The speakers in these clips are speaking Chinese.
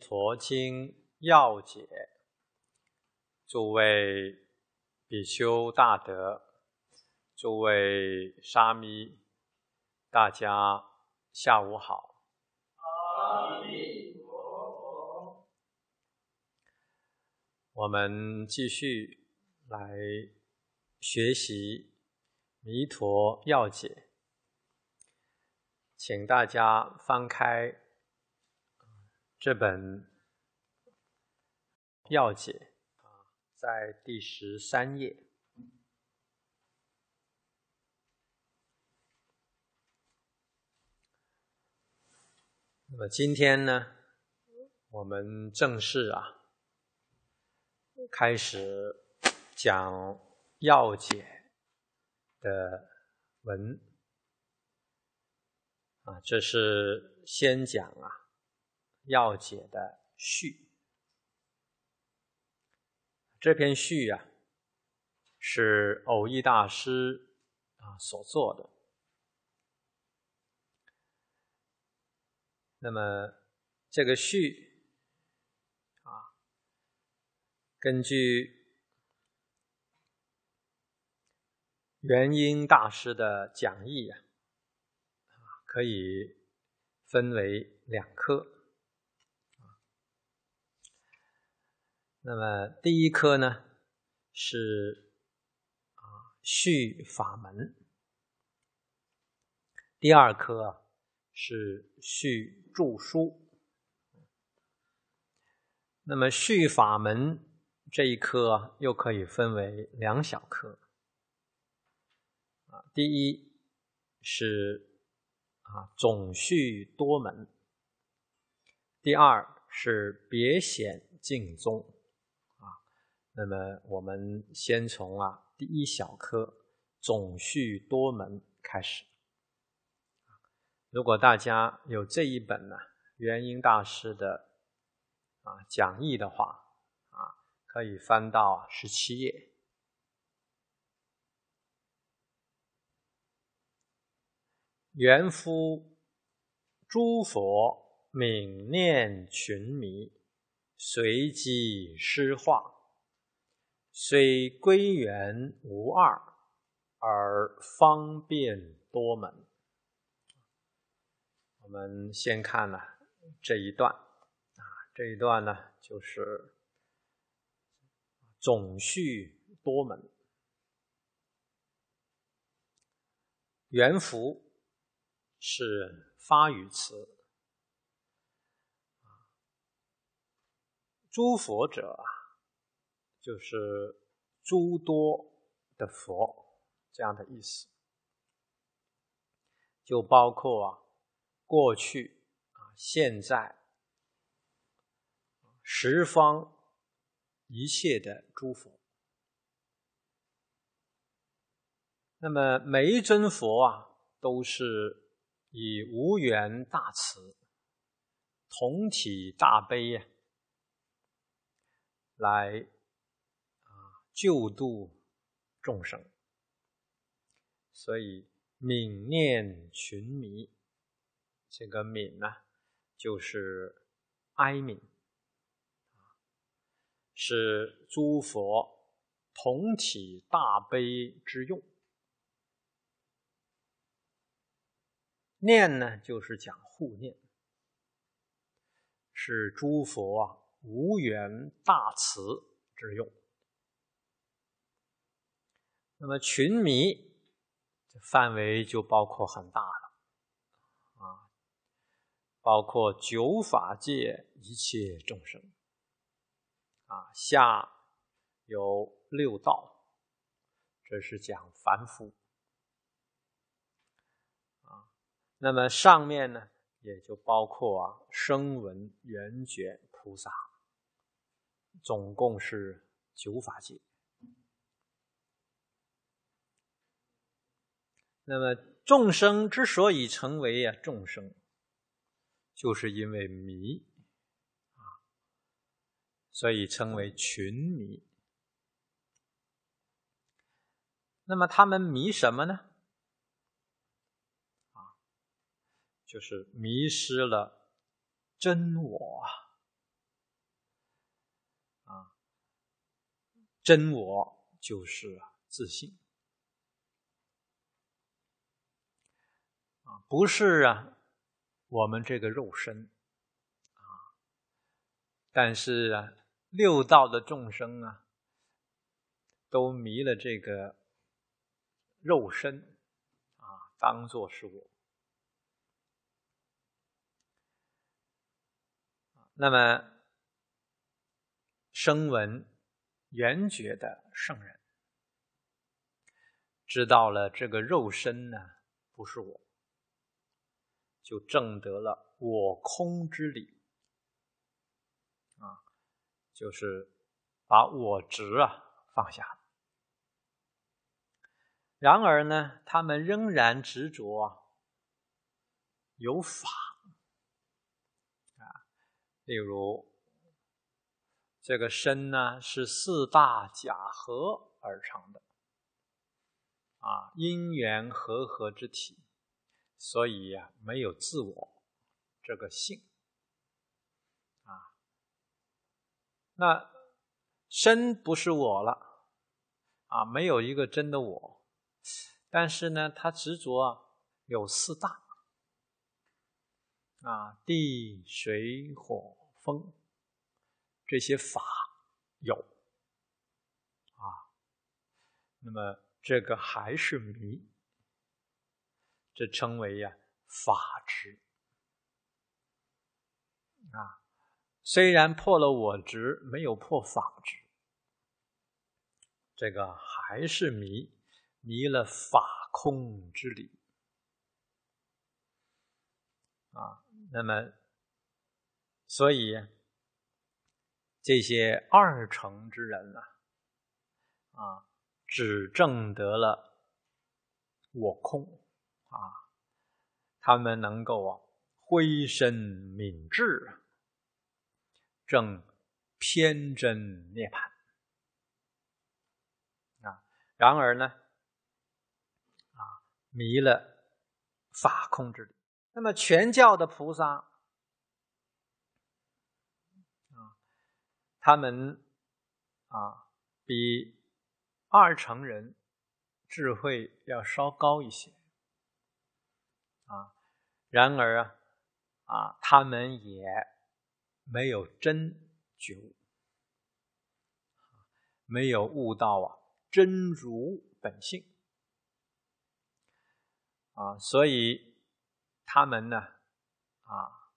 《陀经要解》，诸位比丘大德，诸位沙弥，大家下午好。阿弥陀佛。我们继续来学习《弥陀要解》，请大家翻开。这本《要解》啊，在第十三页。那么今天呢，我们正式啊，开始讲《要解》的文啊，这是先讲啊。要解的序，这篇序呀，是偶益大师啊所做的。那么这个序啊，根据元音大师的讲义呀，啊，可以分为两科。那么第一科呢是啊续法门，第二科是续著书。那么续法门这一科又可以分为两小科，啊第一是啊总续多门，第二是别显净宗。那么我们先从啊第一小科总序多门开始。如果大家有这一本呢元婴大师的啊讲义的话啊，可以翻到十七页。元夫诸佛悯念群迷，随机施化。虽归源无二，而方便多门。我们先看呢这一段啊，这一段呢就是总序多门。元符是发语词。诸佛者。就是诸多的佛这样的意思，就包括啊过去啊现在十方一切的诸佛。那么每一尊佛啊，都是以无缘大慈、同体大悲呀来。救度众生，所以悯念群迷。这个悯呢，就是哀悯，是诸佛同体大悲之用；念呢，就是讲护念，是诸佛啊无缘大慈之用。那么群迷，这范围就包括很大了，啊，包括九法界一切众生，啊，下有六道，这是讲凡夫，啊，那么上面呢，也就包括啊声闻、缘觉、菩萨，总共是九法界。那么众生之所以成为啊众生，就是因为迷，啊，所以称为群迷。那么他们迷什么呢？啊，就是迷失了真我，啊，真我就是自信。不是啊，我们这个肉身啊，但是啊，六道的众生啊，都迷了这个肉身啊，当作是我。那么，声闻、缘觉的圣人知道了这个肉身呢，不是我。就证得了我空之理，啊，就是把我执啊放下。然而呢，他们仍然执着啊，有法，啊，例如这个身呢是四大假合而成的，啊，因缘和合之体。所以呀，没有自我这个性啊，那身不是我了啊，没有一个真的我。但是呢，他执着有四大啊，地水火风这些法有啊，那么这个还是迷。这称为呀法执啊，虽然破了我执，没有破法执，这个还是迷，迷了法空之理啊。那么，所以这些二乘之人啊，啊，只证得了我空。啊，他们能够啊，挥身敏智，正偏真涅槃啊。然而呢，啊，迷了法空之力。那么全教的菩萨啊，他们啊，比二成人智慧要稍高一些。然而啊，啊，他们也没有真觉悟，没有悟到啊，真如本性啊，所以他们呢，啊，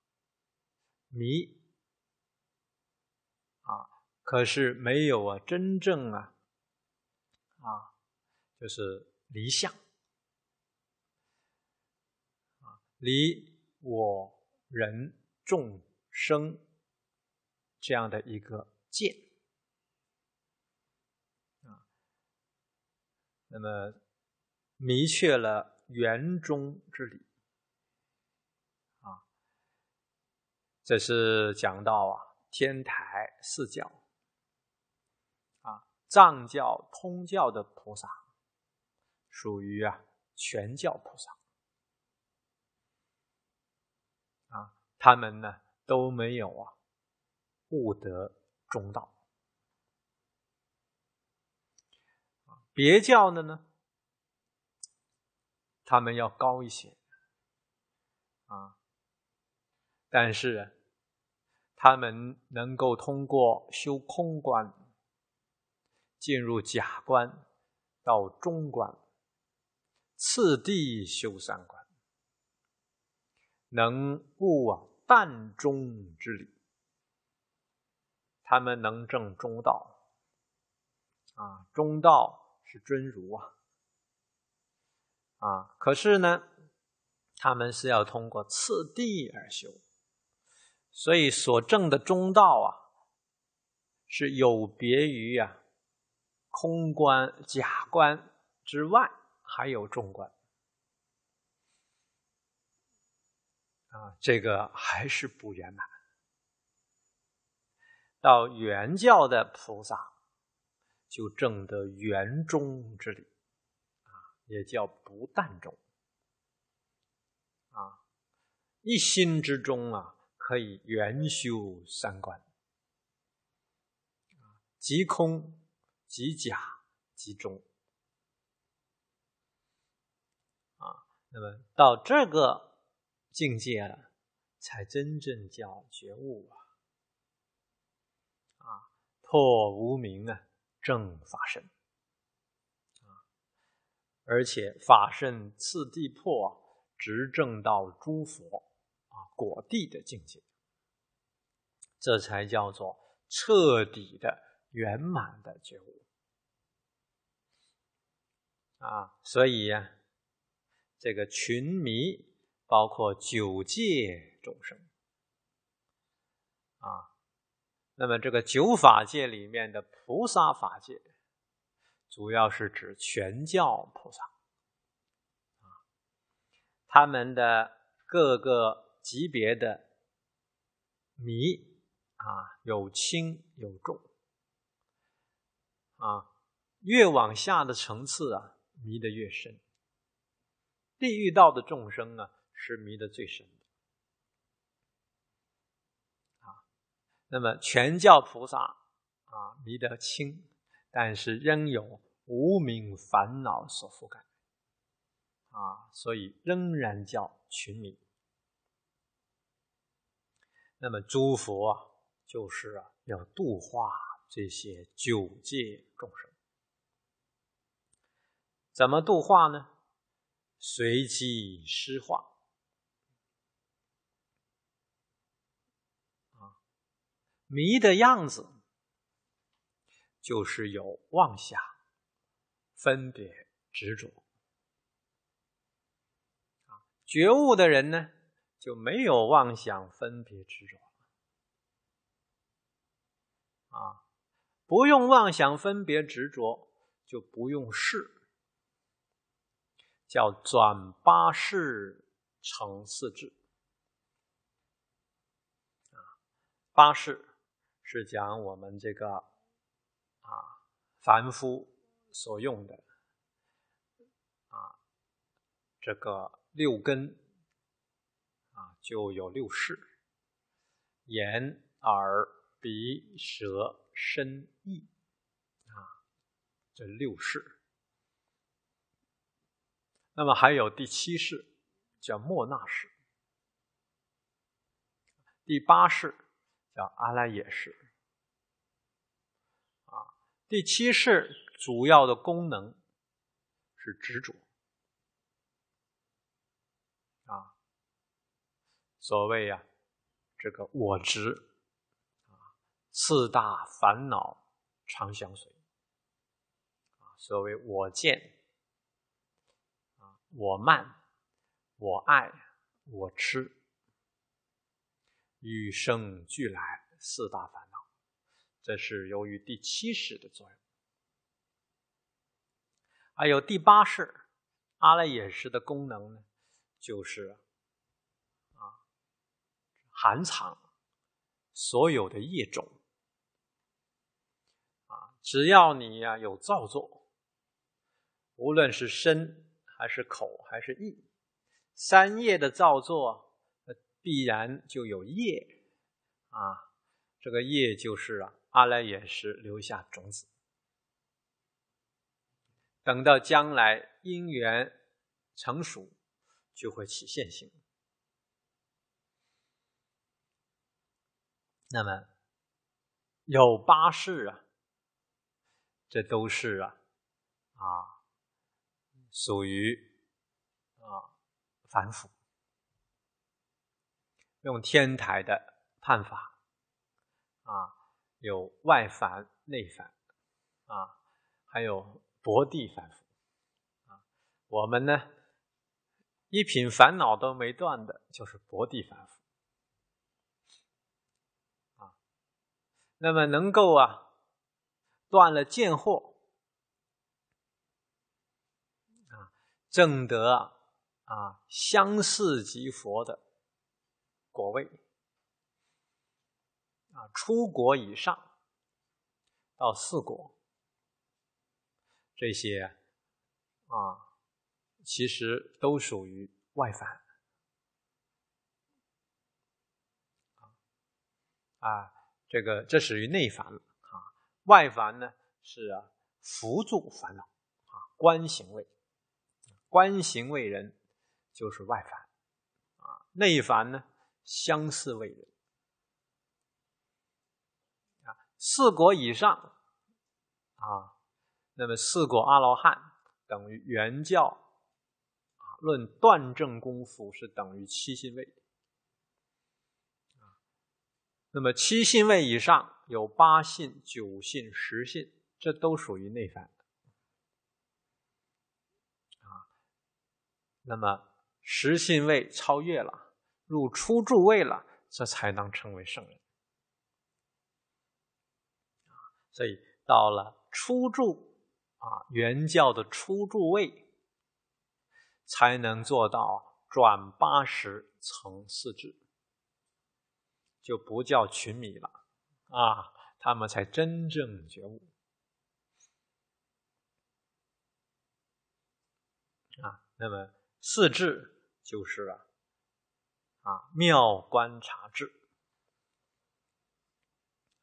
迷啊，可是没有啊，真正啊，啊，就是离相。离我人众生这样的一个见啊，那么明确了圆中之理啊，这是讲到啊天台四教啊藏教通教的菩萨属于啊全教菩萨。他们呢都没有啊，悟得中道。别教的呢，他们要高一些啊，但是他们能够通过修空观，进入假观，到中观，次第修三观，能悟啊。半中之理，他们能证中道啊，中道是尊儒啊，啊，可是呢，他们是要通过次第而修，所以所证的中道啊，是有别于呀空观、假观之外，还有中观。啊，这个还是不圆满。到圆教的菩萨，就证得圆中之理，啊，也叫不淡中。啊，一心之中啊，可以圆修三观。即空即假即中。啊，那么到这个。境界啊，才真正叫觉悟啊！啊，破无明啊，正法身啊，而且法身次第破，直正到诸佛啊果地的境界，这才叫做彻底的圆满的觉悟啊！所以呀，这个群迷。包括九界众生啊，那么这个九法界里面的菩萨法界，主要是指全教菩萨啊，他们的各个级别的迷啊，有轻有重啊，越往下的层次啊，迷的越深，地狱道的众生啊。是迷得最深的，啊，那么全教菩萨啊迷得轻，但是仍有无名烦恼所覆盖，啊，所以仍然叫群迷。那么诸佛啊，就是啊要度化这些九界众生，怎么度化呢？随机施化。迷的样子就是有妄想、分别、执着觉悟的人呢，就没有妄想、分别、执着啊。不用妄想、分别、执着，就不用事，叫转八事成四智啊，八事。是讲我们这个啊凡夫所用的啊这个六根啊就有六识，眼、耳、鼻、舌、身、意啊这六识。那么还有第七世，叫莫那世；第八世叫阿赖耶识。啊，第七世主要的功能是执着，啊，所谓呀，这个我执，啊，四大烦恼常相随，啊，所谓我见，啊，我慢，我爱，我痴。与生俱来四大烦恼，这是由于第七识的作用。还有第八识阿赖耶识的功能呢，就是啊，含藏所有的业种。啊，只要你呀有造作，无论是身还是口还是意，三业的造作。必然就有业啊，这个业就是啊，阿赖耶识留下种子，等到将来因缘成熟，就会起现行。那么有八事啊，这都是啊啊，属于啊反腐。用天台的判法，啊，有外凡、内凡，啊，还有薄地凡夫，啊，我们呢，一品烦恼都没断的，就是薄地凡夫，啊，那么能够啊，断了见惑，啊，正得啊相似即佛的。国位啊，出国以上到四国，这些啊，其实都属于外藩。啊。这个这属于内藩了啊。外藩呢是辅助烦恼啊，官行为，官行为人就是外藩啊，内藩呢。相似为人。啊，四果以上啊，那么四果阿罗汉等于原教啊，论断证功夫是等于七信位那么七信位以上有八信、九信、十信，这都属于内凡啊。那么十信位超越了。入初诸位了，这才能成为圣人。所以到了初住啊，原教的初住位，才能做到转八十层次智，就不叫群迷了啊，他们才真正觉悟。啊，那么四智就是啊，啊，妙观察智，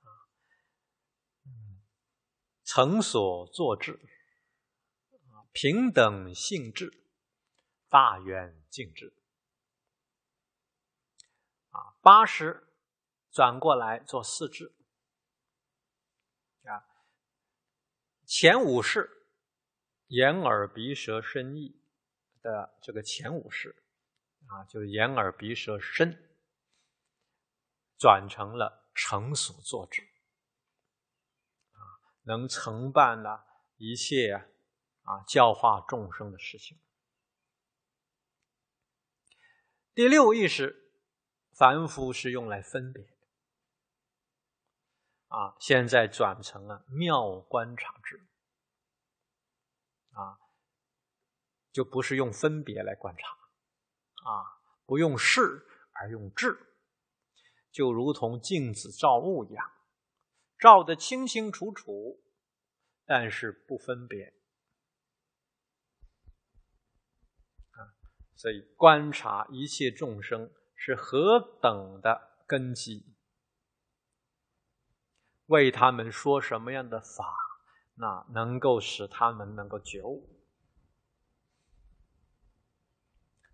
啊，嗯，成所作智，平等性质，大圆镜智，啊，八十转过来做四智，啊，前五式，眼耳鼻舌身意的这个前五式啊，就是眼耳鼻舌身，转成了成熟作智，啊，能承办了一切啊教化众生的事情。第六意识，凡夫是用来分别，啊，现在转成了妙观察之，啊，就不是用分别来观察。啊，不用视而用智，就如同镜子照物一样，照得清清楚楚，但是不分别。啊，所以观察一切众生是何等的根基，为他们说什么样的法，那能够使他们能够觉悟。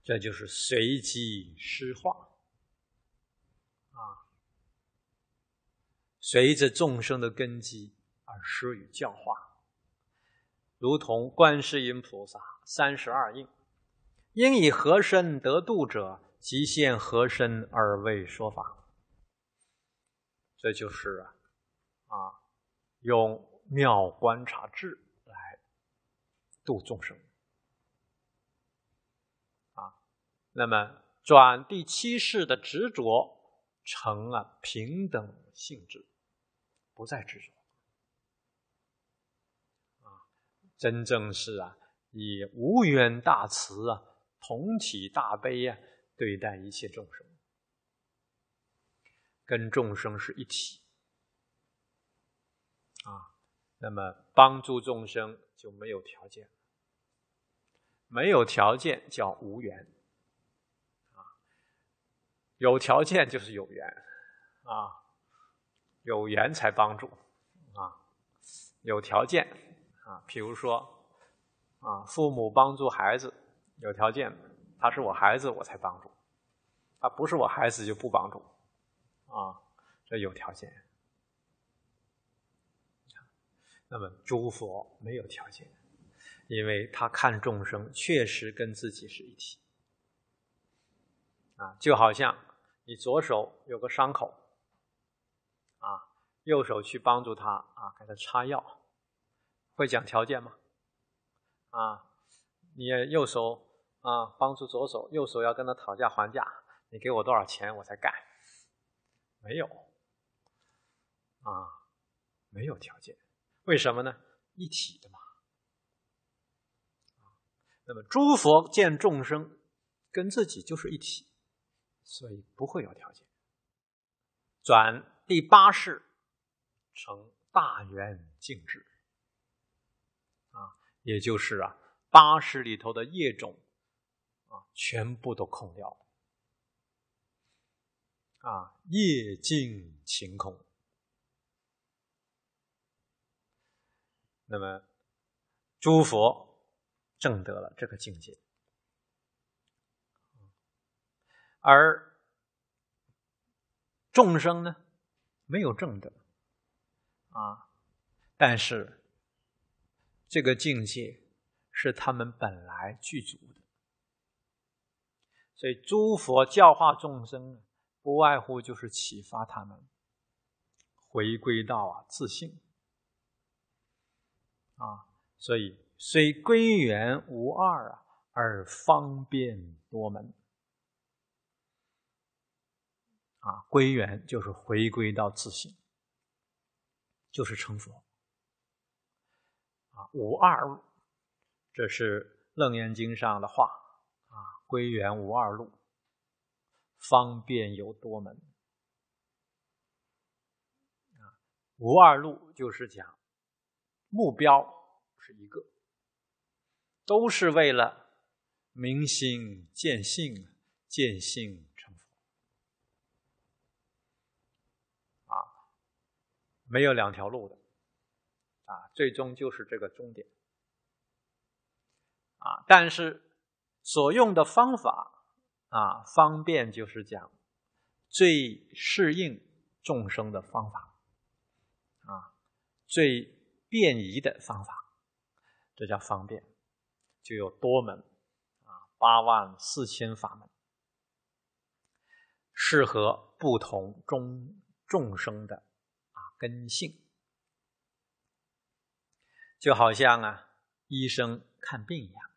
这就是随机施化，啊，随着众生的根基而施与教化，如同观世音菩萨三十二应，应以何身得度者，即现何身而为说法。这就是啊，啊，用妙观察智来度众生。那么转第七世的执着成了平等性质，不再执着啊！真正是啊，以无缘大慈啊，同体大悲啊，对待一切众生，跟众生是一体啊。那么帮助众生就没有条件，没有条件叫无缘。有条件就是有缘，啊，有缘才帮助，啊，有条件，啊，比如说，啊，父母帮助孩子，有条件，他是我孩子我才帮助，他不是我孩子就不帮助，啊，这有条件。那么诸佛没有条件，因为他看众生确实跟自己是一体。啊，就好像你左手有个伤口，啊，右手去帮助他啊，给他擦药，会讲条件吗？啊，你右手啊帮助左手，右手要跟他讨价还价，你给我多少钱我才干？没有，啊，没有条件，为什么呢？一体的嘛。那么诸佛见众生，跟自己就是一体。所以不会有条件转第八世成大圆净智啊，也就是啊八十里头的业种啊，全部都空掉了啊，业尽情空。那么，诸佛证得了这个境界。而众生呢，没有正德啊，但是这个境界是他们本来具足的，所以诸佛教化众生，不外乎就是启发他们回归到啊自信啊，所以虽归元无二啊，而方便多门。啊，归元就是回归到自信，就是成佛。啊，无二路，这是《楞严经》上的话。啊，归元无二路，方便有多门。啊，无二路就是讲目标是一个，都是为了明心见性，见性。没有两条路的，啊，最终就是这个终点，啊，但是所用的方法，啊，方便就是讲最适应众生的方法，啊，最便宜的方法，这叫方便，就有多门，啊，八万四千法门，适合不同中众生的。根性，就好像啊，医生看病一样，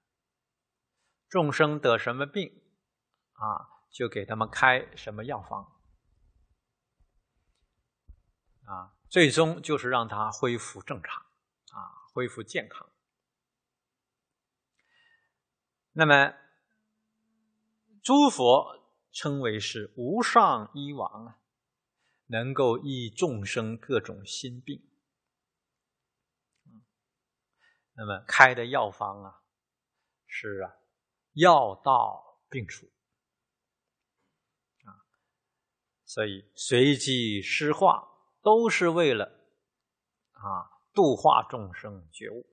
众生得什么病，啊，就给他们开什么药方，啊，最终就是让他恢复正常，啊，恢复健康。那么，诸佛称为是无上医王啊。能够医众生各种心病，那么开的药方啊，是啊，药到病除，啊，所以随机施化都是为了啊度化众生觉悟。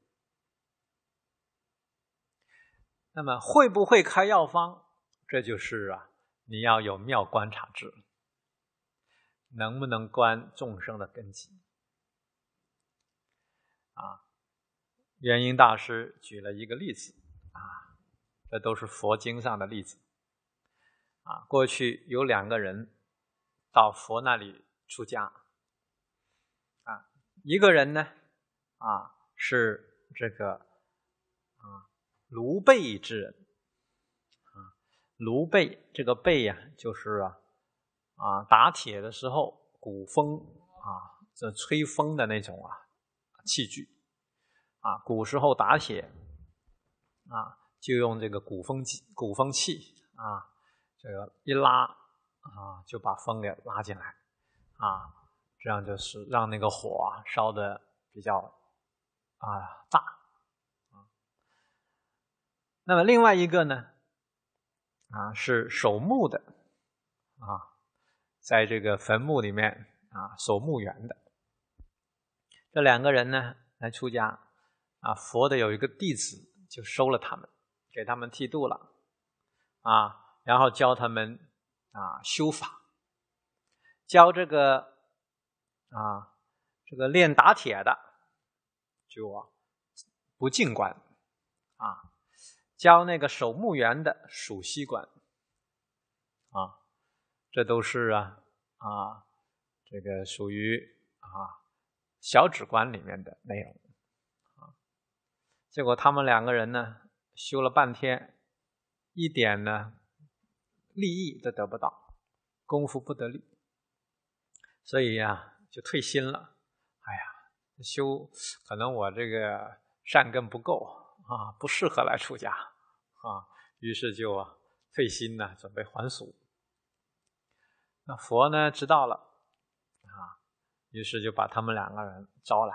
那么会不会开药方，这就是啊你要有妙观察智。能不能观众生的根基？啊，元婴大师举了一个例子，啊，这都是佛经上的例子，啊，过去有两个人到佛那里出家，啊，一个人呢，啊，是这个啊卢背之人，啊，卢背这个背呀，就是。啊，啊，打铁的时候鼓风啊，这吹风的那种啊器具啊，古时候打铁啊，就用这个鼓风机鼓风气啊，这个一拉啊，就把风给拉进来啊，这样就是让那个火烧的比较啊大。那么另外一个呢，啊是守墓的啊。在这个坟墓里面啊，守墓园的这两个人呢，来出家啊。佛的有一个弟子就收了他们，给他们剃度了啊，然后教他们啊修法，教这个啊这个练打铁的，就不进关啊；教那个守墓园的属西关啊。这都是啊啊，这个属于啊小指观里面的内容啊。结果他们两个人呢修了半天，一点呢利益都得不到，功夫不得力，所以呀就退心了。哎呀，修可能我这个善根不够啊，不适合来出家啊，于是就退心呢，准备还俗。那佛呢？知道了，啊，于是就把他们两个人招来，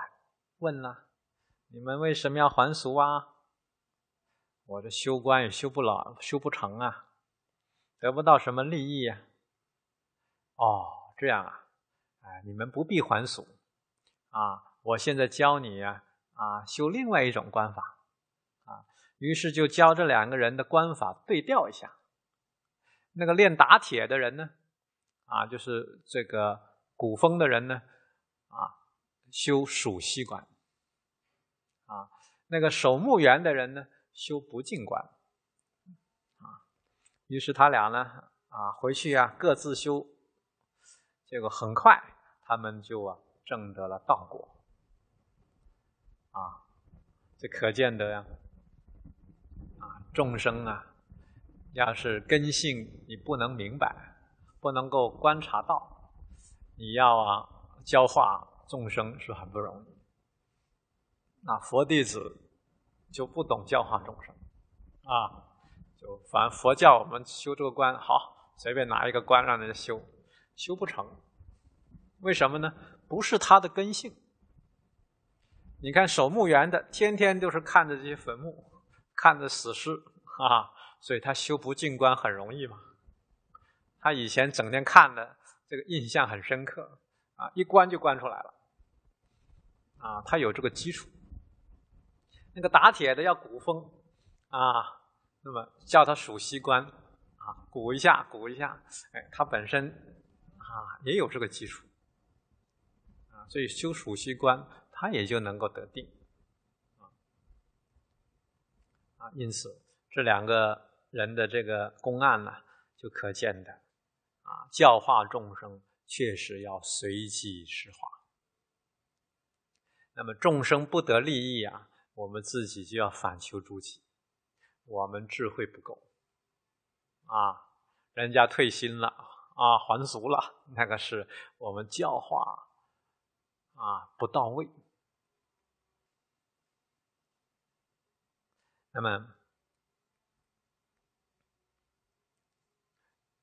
问呢，你们为什么要还俗啊？我这修观也修不了，修不成啊，得不到什么利益呀。哦，这样啊，哎，你们不必还俗，啊，我现在教你啊啊修另外一种观法，啊，于是就教这两个人的观法对调一下。那个练打铁的人呢？啊，就是这个古风的人呢，啊，修属西观。啊，那个守墓园的人呢，修不净观。啊，于是他俩呢，啊，回去啊，各自修，结果很快他们就啊，证得了道果。啊，这可见得呀，啊，众生啊，要是根性你不能明白。不能够观察到，你要啊教化众生是很不容易。那佛弟子就不懂教化众生，啊，就反正佛教我们修这个观，好，随便拿一个观让人家修，修不成为什么呢？不是他的根性。你看守墓园的天天都是看着这些坟墓，看着死尸啊，所以他修不进观很容易嘛。他以前整天看的这个印象很深刻，啊，一关就关出来了，啊，他有这个基础。那个打铁的要鼓风，啊，那么叫他数息关啊，鼓一下，鼓一下，哎，他本身，啊，也有这个基础，啊，所以修数息关，他也就能够得定，啊，因此这两个人的这个公案呢，就可见的。教化众生确实要随机施化。那么众生不得利益啊，我们自己就要反求诸己。我们智慧不够啊，人家退心了啊，还俗了，那个是我们教化啊不到位。那么。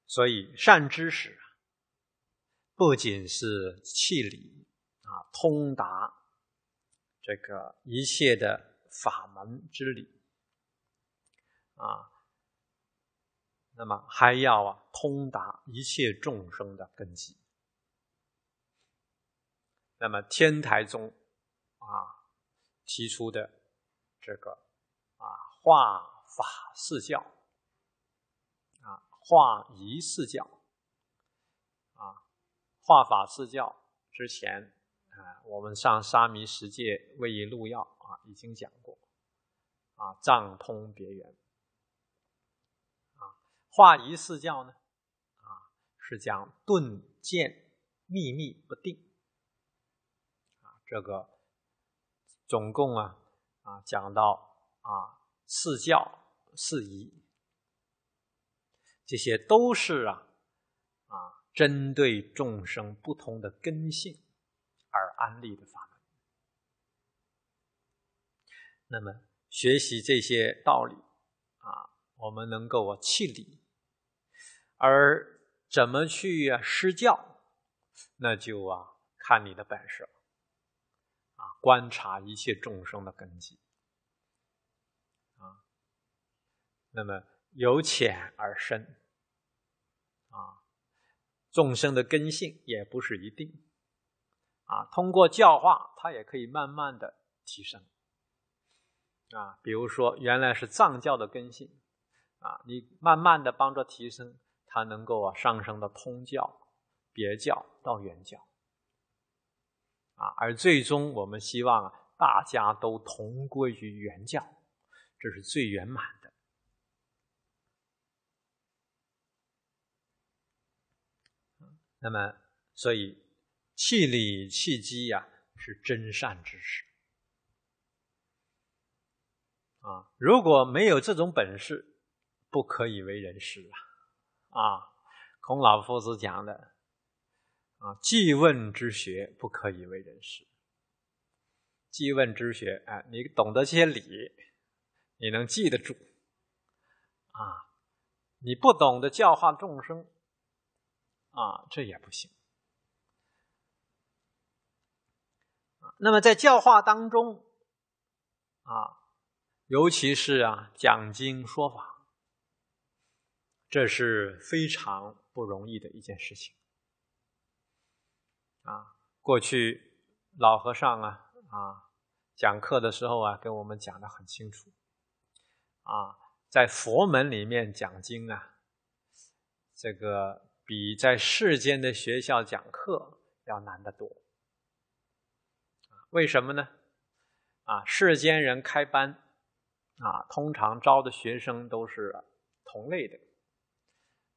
所以善知识啊，不仅是气理啊，通达这个一切的法门之理啊，那么还要啊，通达一切众生的根基。那么天台宗啊提出的这个啊化法四教。化仪四教，啊，化法四教之前啊，我们上《沙弥十戒为路要》啊已经讲过，啊，藏通别圆，啊，化仪四教呢，啊，是讲顿渐秘密不定，啊，这个总共啊啊讲到啊四教四仪。这些都是啊，啊，针对众生不同的根性而安立的法门。那么学习这些道理啊，我们能够啊契理，而怎么去施教，那就啊看你的本事了。啊，观察一切众生的根基，啊，那么由浅而深。众生的根性也不是一定，啊，通过教化，它也可以慢慢的提升，啊，比如说原来是藏教的根性，啊，你慢慢的帮助提升，它能够啊上升到通教、别教到原教，啊，而最终我们希望啊大家都同归于原教，这是最圆满。那么，所以，气理气机呀，是真善之事，啊，如果没有这种本事，不可以为人师啊，啊，孔老夫子讲的，啊，即问之学不可以为人师，即问之学，哎，你懂得些理，你能记得住，啊，你不懂得教化众生。啊，这也不行。那么在教化当中，啊，尤其是啊讲经说法，这是非常不容易的一件事情。啊，过去老和尚啊啊讲课的时候啊，跟我们讲的很清楚。啊，在佛门里面讲经啊，这个。比在世间的学校讲课要难得多，为什么呢？啊，世间人开班，啊，通常招的学生都是同类的，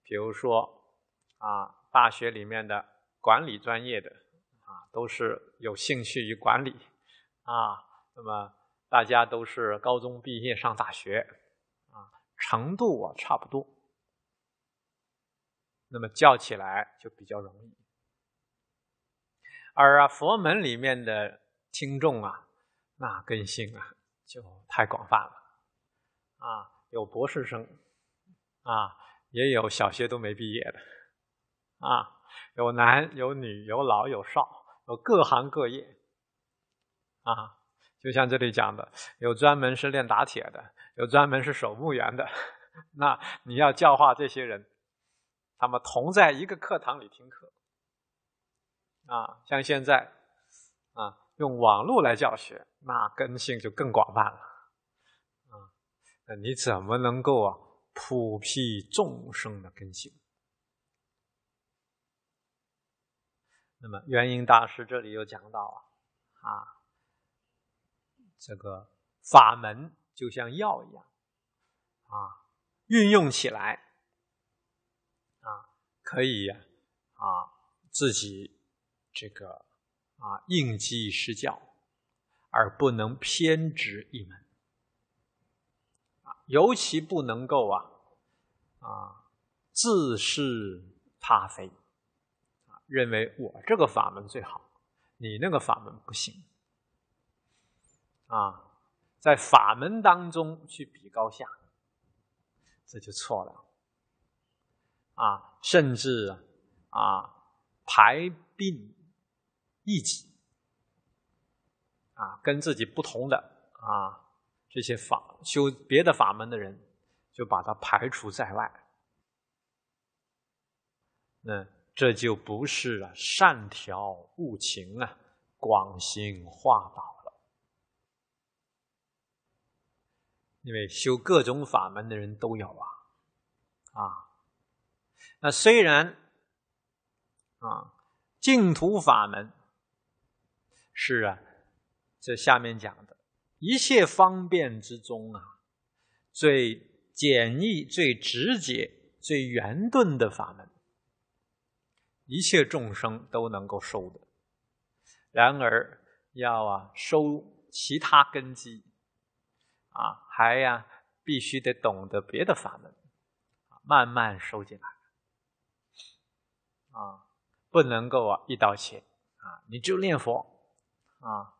比如说，啊，大学里面的管理专业的，啊，都是有兴趣于管理，啊，那么大家都是高中毕业上大学，啊，程度啊差不多。那么叫起来就比较容易，而啊佛门里面的听众啊，那根性啊就太广泛了，啊有博士生，啊也有小学都没毕业的，啊有男有女有老有少有各行各业，啊就像这里讲的，有专门是练打铁的，有专门是守墓员的，那你要教化这些人。他们同在一个课堂里听课，啊，像现在啊，用网络来教学，那根性就更广泛了，啊，那你怎么能够啊普辟众生的根性？那么，元婴大师这里又讲到啊，啊，这个法门就像药一样，啊，运用起来。可以呀，啊，自己这个啊，应机施教，而不能偏执一门，啊，尤其不能够啊，啊，自是他非，啊，认为我这个法门最好，你那个法门不行，啊，在法门当中去比高下，这就错了。啊，甚至啊，排并异己，啊，跟自己不同的啊，这些法修别的法门的人，就把他排除在外。那这就不是啊，善调物情啊，广行化宝。了。因为修各种法门的人都有啊，啊。那虽然，啊，净土法门是啊，这下面讲的一切方便之中啊，最简易、最直接、最圆顿的法门，一切众生都能够收的。然而要啊收其他根基啊，还呀必须得懂得别的法门，慢慢收进来。啊，不能够啊一刀切啊，你就念佛啊，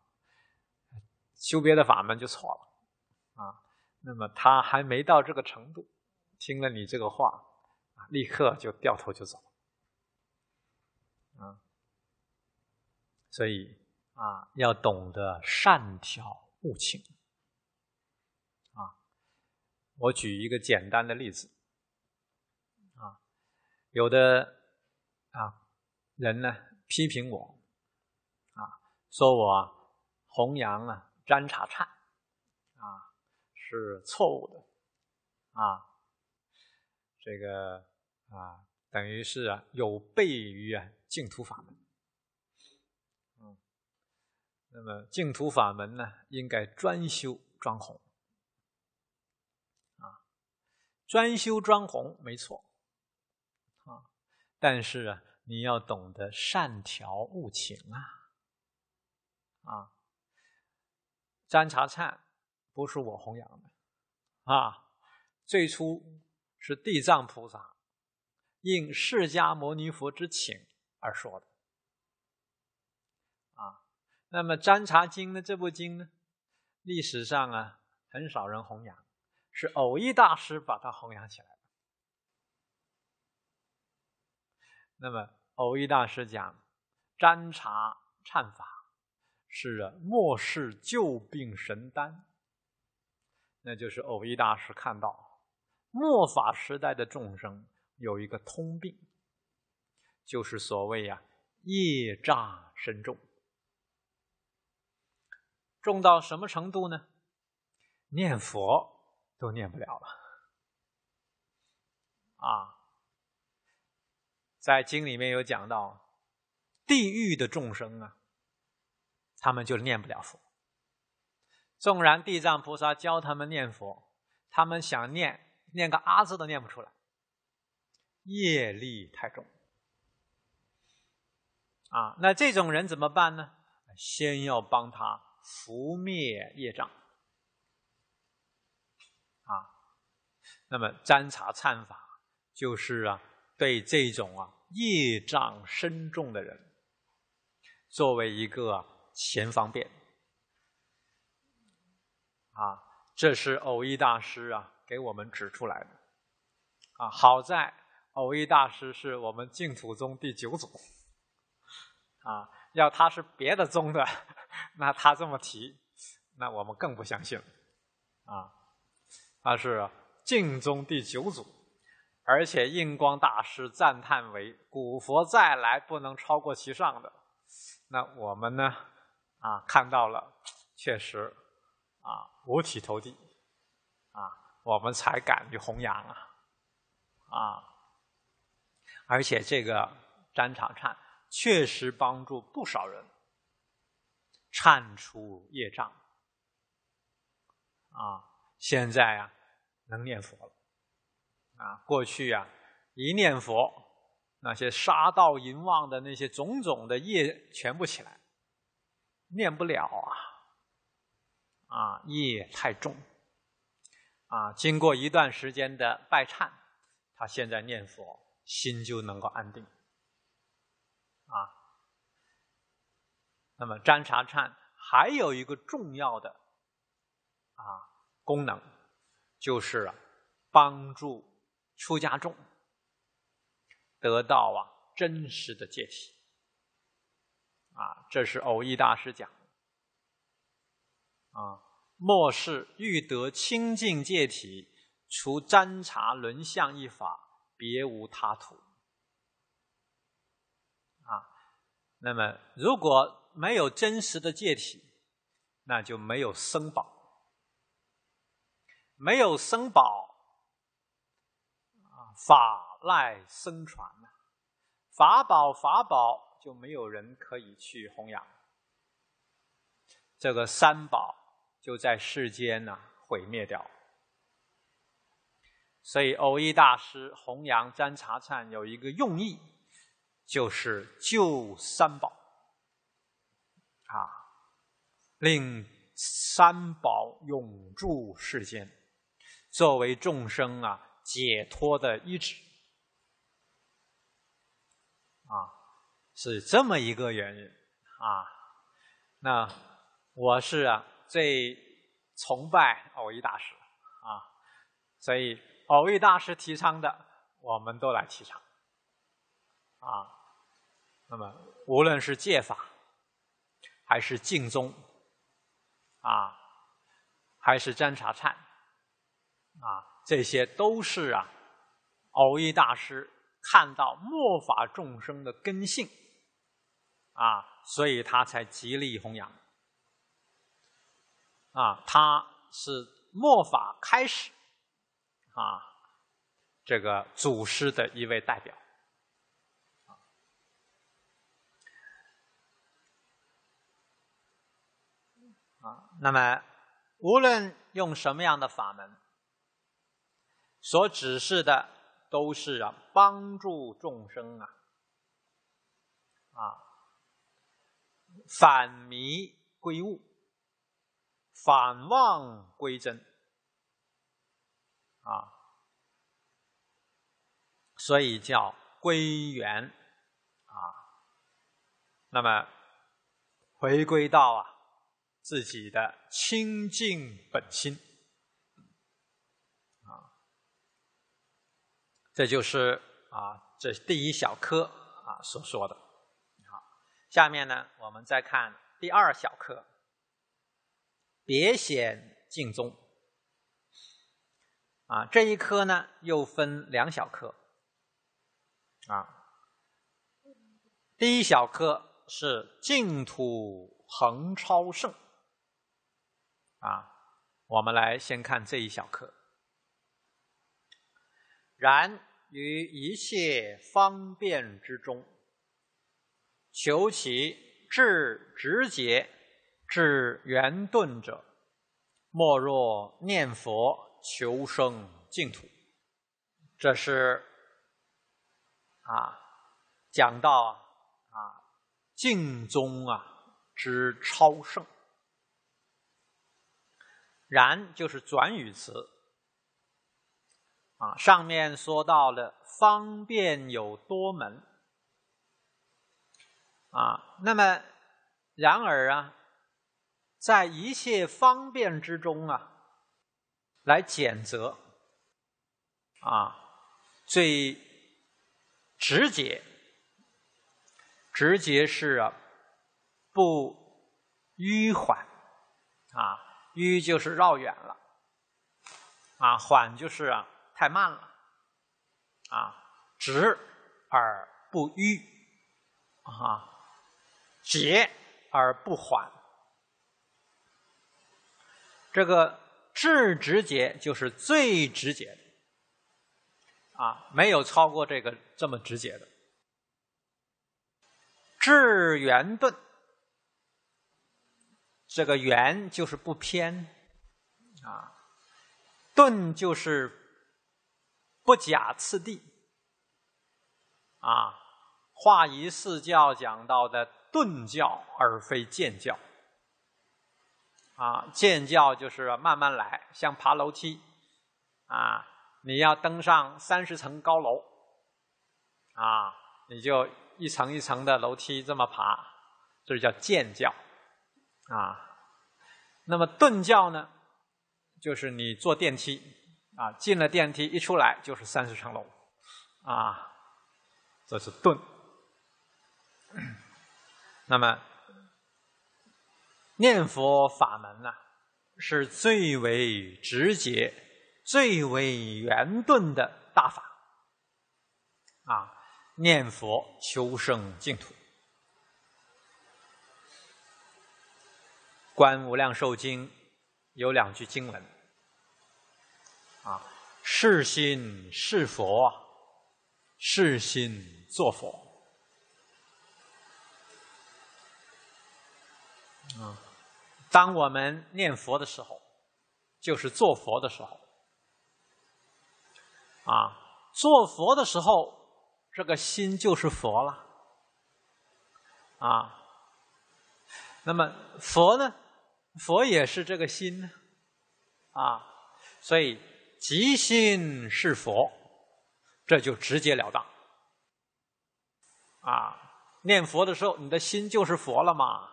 修别的法门就错了啊。那么他还没到这个程度，听了你这个话啊，立刻就掉头就走。啊。所以啊，要懂得善调不情。啊。我举一个简单的例子啊，有的。啊，人呢批评我，啊，说我弘扬啊占茶忏，啊，是错误的，啊，这个啊，等于是啊有悖于啊净土法门，嗯，那么净土法门呢，应该专修专弘，啊，专修专弘没错。但是你要懂得善调物情啊，啊，张茶忏不是我弘扬的，啊，最初是地藏菩萨应释迦牟尼佛之请而说的，啊，那么《占茶经》呢这部经呢，历史上啊很少人弘扬，是偶一大师把它弘扬起来的。那么，偶一大师讲，禅茶忏法是末世救病神丹。那就是偶一大师看到末法时代的众生有一个通病，就是所谓呀业障深重，重到什么程度呢？念佛都念不了了啊！在经里面有讲到，地狱的众生啊，他们就念不了佛。纵然地藏菩萨教他们念佛，他们想念，念个阿字都念不出来。业力太重。啊，那这种人怎么办呢？先要帮他拂灭业障。啊，那么占茶忏法就是啊。对这种啊业障深重的人，作为一个前方便，啊，这是偶一大师啊给我们指出来的，啊，好在偶一大师是我们净土宗第九祖，啊，要他是别的宗的，那他这么提，那我们更不相信，了。啊，他是净宗第九祖。而且印光大师赞叹为古佛再来，不能超过其上的。那我们呢？啊，看到了，确实，啊，五体投地，啊，我们才敢去弘扬啊，啊。而且这个沾场忏确实帮助不少人，忏除业障，啊，现在啊能念佛了。啊，过去啊，一念佛，那些杀盗淫妄的那些种种的业全部起来，念不了啊，啊，业太重，啊，经过一段时间的拜忏，他现在念佛心就能够安定，啊，那么占察忏还有一个重要的啊功能，就是啊、帮助。出家众得到啊真实的戒体啊，这是偶益大师讲啊。末世欲得清净戒体，除沾察轮相一法，别无他途啊。那么如果没有真实的戒体，那就没有生宝，没有生宝。法赖生传法宝法宝就没有人可以去弘扬，这个三宝就在世间呢毁灭掉。所以偶一大师弘扬《沾察忏》有一个用意，就是救三宝，啊，令三宝永驻世间，作为众生啊。解脱的意志啊，是这么一个原因啊。那我是啊最崇拜偶一大师啊，所以偶一大师提倡的，我们都来提倡啊。那么无论是戒法，还是净宗，啊，还是禅察忏，啊。这些都是啊，偶一大师看到末法众生的根性，啊，所以他才极力弘扬。啊，他是末法开始啊这个祖师的一位代表。啊，那么无论用什么样的法门。所指示的都是啊，帮助众生啊，啊，返迷归悟，返妄归真，啊，所以叫归元啊，那么回归到啊自己的清净本心。这就是啊，这第一小课啊所说的。好，下面呢，我们再看第二小课，别显净宗。啊，这一科呢又分两小课。啊，第一小课是净土恒超胜。啊，我们来先看这一小课。然于一切方便之中，求其至直接至圆顿者，莫若念佛求生净土。这是啊，讲到啊，净宗啊之超胜。然就是转语词。啊，上面说到了方便有多门，啊，那么然而啊，在一切方便之中啊，来谴择，啊，最直接，直接是啊，不迂缓，啊，迂就是绕远了，啊，缓就是啊。太慢了，啊，直而不迂，啊，节而不缓。这个至直节就是最直接的，啊，没有超过这个这么直接的。至圆钝，这个圆就是不偏，啊，钝就是。不假次第，啊，化一释教讲到的顿教而非渐教，啊，渐教就是慢慢来，像爬楼梯，啊，你要登上三十层高楼，啊，你就一层一层的楼梯这么爬，这叫渐教，啊，那么顿教呢，就是你坐电梯。啊，进了电梯一出来就是三十层楼，啊，这是顿。那么，念佛法门呢，是最为直接、最为圆顿的大法，啊，念佛求生净土，《观无量寿经》有两句经文。啊，是心是佛，是心做佛。啊，当我们念佛的时候，就是做佛的时候。啊，做佛的时候，这个心就是佛了。啊，那么佛呢？佛也是这个心。啊，所以。即心是佛，这就直截了当，啊！念佛的时候，你的心就是佛了嘛，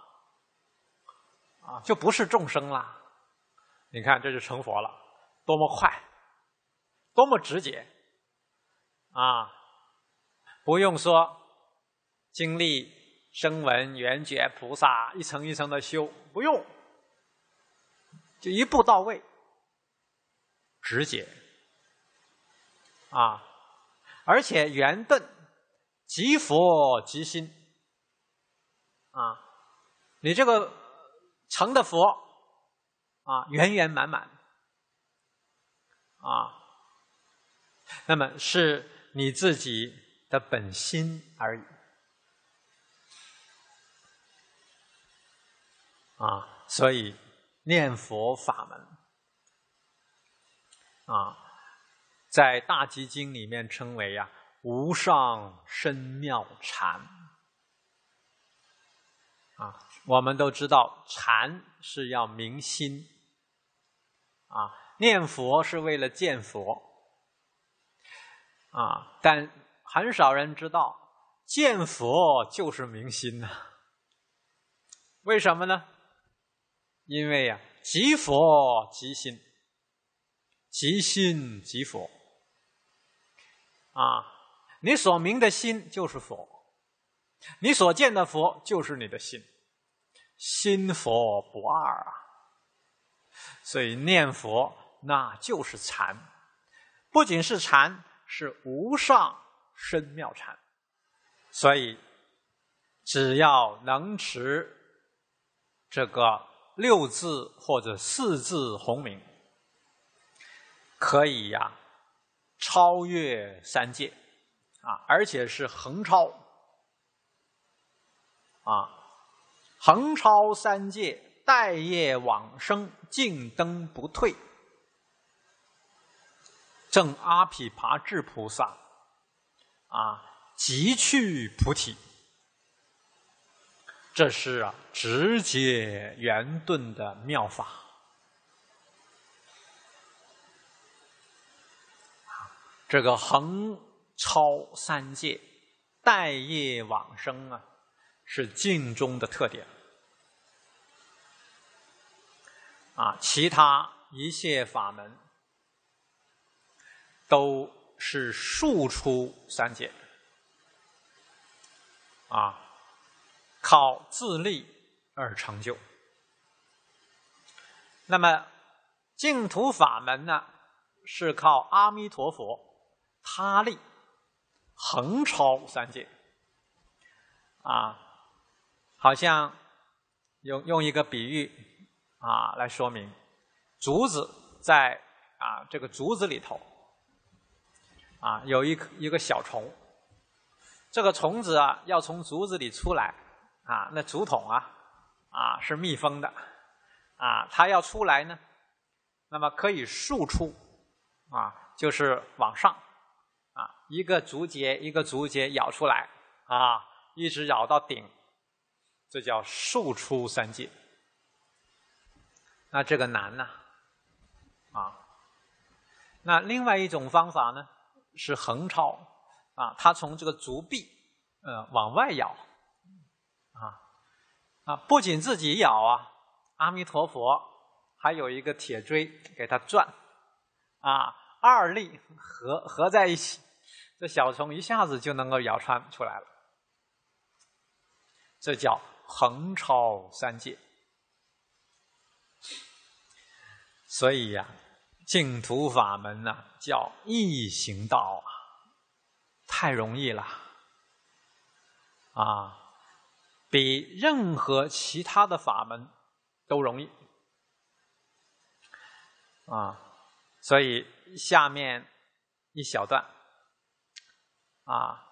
啊，就不是众生了。你看，这就成佛了，多么快，多么直接，啊！不用说经历声闻、缘觉、菩萨一层一层的修，不用，就一步到位。直接，啊，而且圆顿，即佛即心，啊，你这个成的佛，啊，圆圆满满，啊，那么是你自己的本心而已，啊，所以念佛法门。啊，在大基经里面称为呀无上深妙禅。啊，我们都知道禅是要明心。啊，念佛是为了见佛。啊，但很少人知道见佛就是明心呐。为什么呢？因为呀，即佛即心。即心即佛，啊！你所明的心就是佛，你所见的佛就是你的心，心佛不二啊！所以念佛那就是禅，不仅是禅，是无上深妙禅。所以只要能持这个六字或者四字红名。可以呀，超越三界啊，而且是横超啊，横超三界，待业往生，静灯不退，正阿毗跋致菩萨啊，即去菩提，这是啊，直接圆顿的妙法。这个横超三界，待业往生啊，是净中的特点。啊，其他一切法门，都是庶出三界，啊，靠自力而成就。那么净土法门呢，是靠阿弥陀佛。他力横超三界，啊，好像用用一个比喻啊来说明，竹子在啊这个竹子里头，啊有一一个小虫，这个虫子啊要从竹子里出来，啊那竹筒啊啊是密封的，啊它要出来呢，那么可以竖出，啊就是往上。一个竹节一个竹节咬出来，啊，一直咬到顶，这叫竖出三界。那这个难呐，啊，那另外一种方法呢是横抄啊，它从这个竹壁呃往外咬，啊啊，不仅自己咬啊，阿弥陀佛，还有一个铁锥给它转，啊，二力合合在一起。这小虫一下子就能够咬穿出来了，这叫横超三界。所以呀，净土法门呢，叫易行道啊，太容易了，啊，比任何其他的法门都容易啊。所以下面一小段。啊，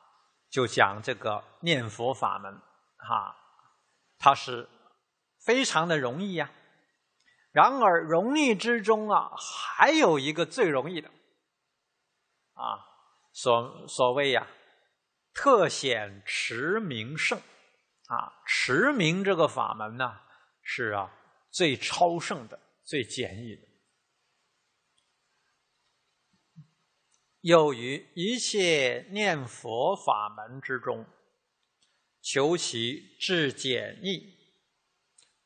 就讲这个念佛法门，哈，它是非常的容易呀。然而容易之中啊，还有一个最容易的，啊，所所谓呀，特显持名胜，啊，持名这个法门呢，是啊最超胜的、最简易的。又于一切念佛法门之中，求其至简易、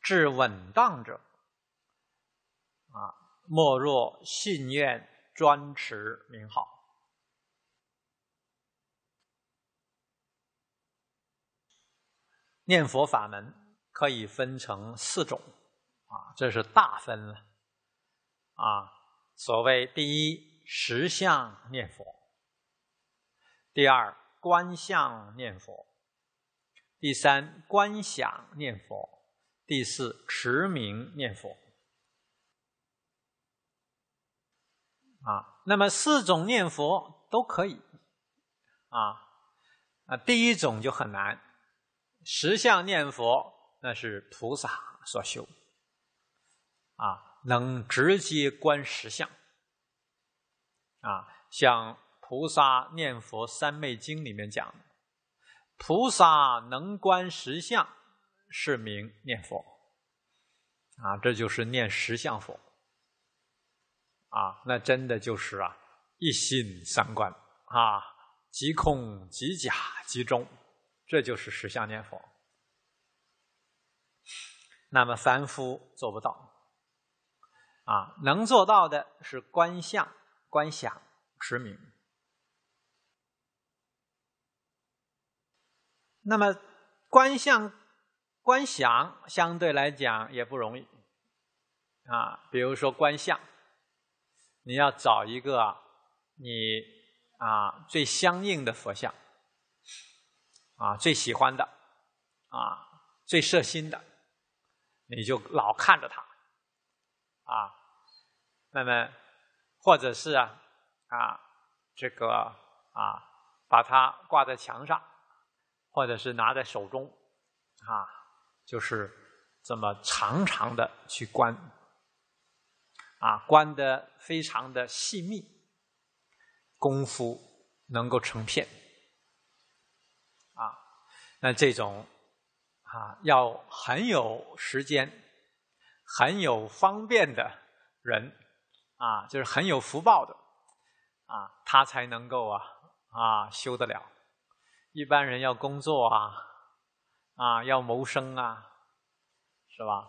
至稳当者，啊，莫若信愿专持名号。念佛法门可以分成四种，啊，这是大分了，啊，所谓第一。实相念佛，第二观相念佛，第三观想念佛，第四持名念佛。啊，那么四种念佛都可以，啊啊，第一种就很难，实相念佛那是菩萨所修，啊，能直接观实相。啊，像菩萨念佛三昧经里面讲，菩萨能观实相，是名念佛。啊，这就是念实相佛。啊，那真的就是啊，一心三观啊，即空即假即中，这就是实相念佛。那么凡夫做不到。啊，能做到的是观相。观想持名，那么观相观想相对来讲也不容易啊。比如说观相，你要找一个你啊最相应的佛像，啊最喜欢的，啊最摄心的，你就老看着它，啊，那么。或者是啊，啊，这个啊，把它挂在墙上，或者是拿在手中，啊，就是这么长长的去观，啊，观的非常的细密，功夫能够成片，啊，那这种啊，要很有时间、很有方便的人。啊，就是很有福报的，啊，他才能够啊啊修得了。一般人要工作啊，啊要谋生啊，是吧？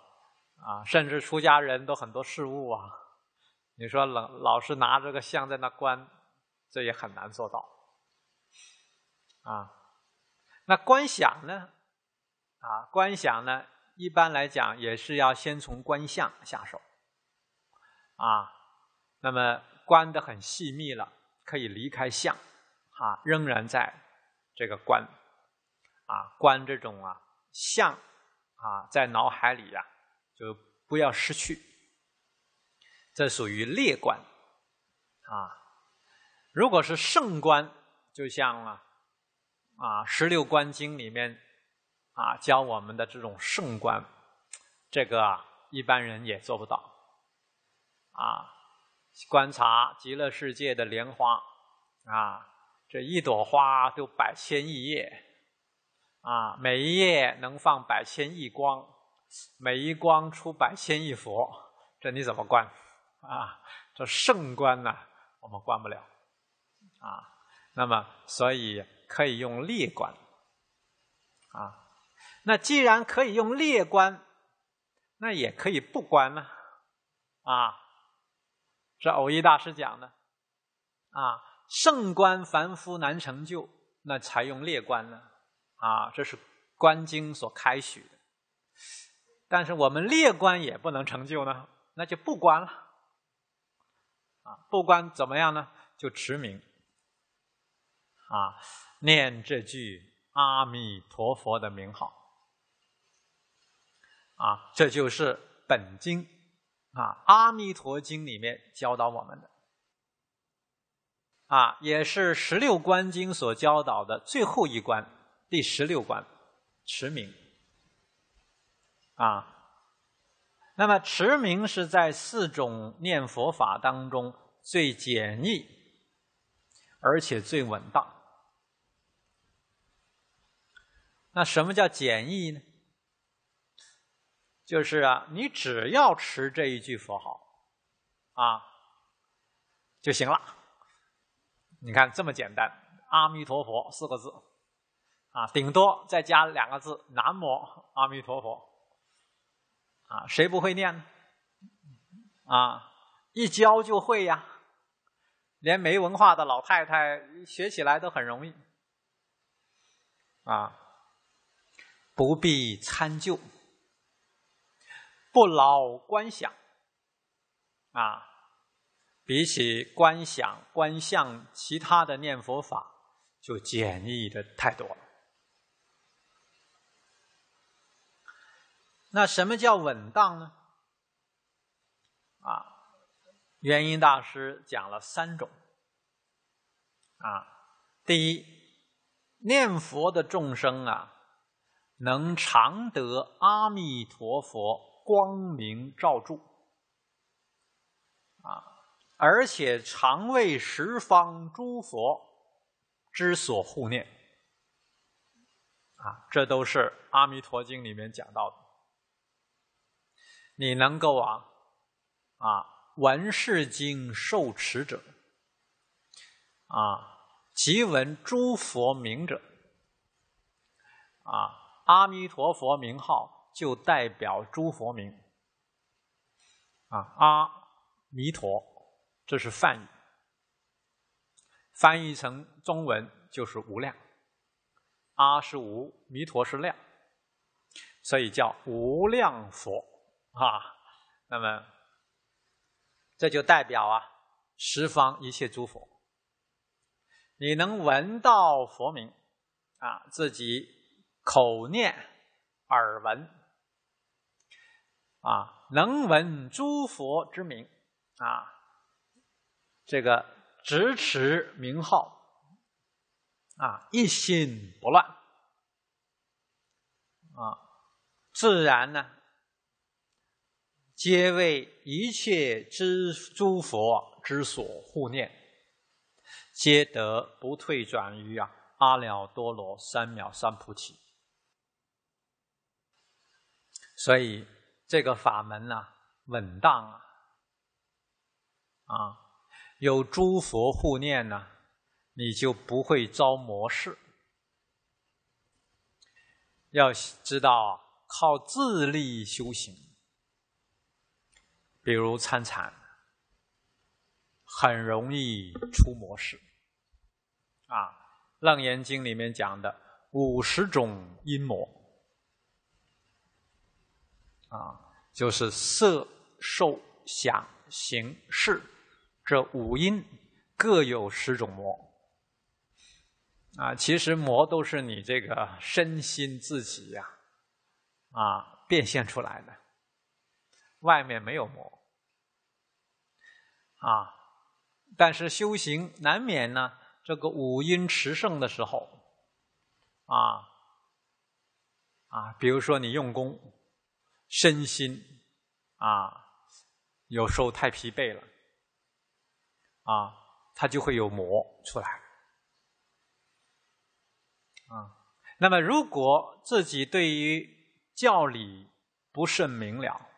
啊，甚至出家人都很多事务啊。你说老老是拿着个像在那观，这也很难做到。啊，那观想呢？啊，观想呢，一般来讲也是要先从观相下手。啊。那么观的很细密了，可以离开相，啊，仍然在这个观，啊观这种啊相，啊在脑海里呀，就不要失去。这属于劣观，啊，如果是圣观，就像啊啊《十六观经》里面啊教我们的这种圣观，这个啊、一般人也做不到，啊。观察极乐世界的莲花啊，这一朵花都百千亿叶，啊，每一页能放百千亿光，每一光出百千亿佛，这你怎么观？啊，这圣观呢，我们观不了，啊，那么所以可以用列观，啊，那既然可以用列观，那也可以不观呢，啊。是偶一大师讲的，啊，圣观凡夫难成就，那才用列观呢，啊，这是观经所开许的。但是我们列观也不能成就呢，那就不观了，啊，不观怎么样呢？就持名，啊，念这句阿弥陀佛的名号，啊，这就是本经。啊，《阿弥陀经》里面教导我们的，啊，也是《十六观经》所教导的最后一关，第十六关，持名。啊，那么持名是在四种念佛法当中最简易，而且最稳当。那什么叫简易呢？就是啊，你只要持这一句佛号，啊，就行了。你看这么简单，“阿弥陀佛”四个字，啊，顶多再加两个字“南无阿弥陀佛”，啊，谁不会念？啊，一教就会呀，连没文化的老太太学起来都很容易，啊，不必参究。不老观想，啊，比起观想观相，其他的念佛法就简易的太多了。那什么叫稳当呢？啊，元音大师讲了三种，啊，第一，念佛的众生啊，能常得阿弥陀佛。光明照著，啊，而且常为十方诸佛之所护念，啊，这都是《阿弥陀经》里面讲到的。你能够啊，啊，闻是经受持者，啊，即闻诸佛名者，啊，阿弥陀佛名号。就代表诸佛名啊，阿弥陀，这是梵语，翻译成中文就是无量，阿是无，弥陀是量，所以叫无量佛啊。那么这就代表啊，十方一切诸佛，你能闻到佛名啊，自己口念耳闻。啊，能闻诸佛之名，啊，这个执持名号，啊，一心不乱，啊，自然呢，皆为一切之诸佛之所护念，皆得不退转于啊阿耨多罗三藐三菩提。所以。这个法门呢，稳当啊，啊，有诸佛护念呢，你就不会遭魔事。要知道，靠自力修行，比如参禅，很容易出魔事。啊，《楞严经》里面讲的五十种阴魔。啊，就是色、受、想、行、识这五音各有十种魔。啊，其实魔都是你这个身心自己呀，啊，变现出来的，外面没有魔。啊，但是修行难免呢，这个五音持盛的时候，啊，啊，比如说你用功。身心啊，有时候太疲惫了，啊，他就会有魔出来。啊，那么如果自己对于教理不甚明了，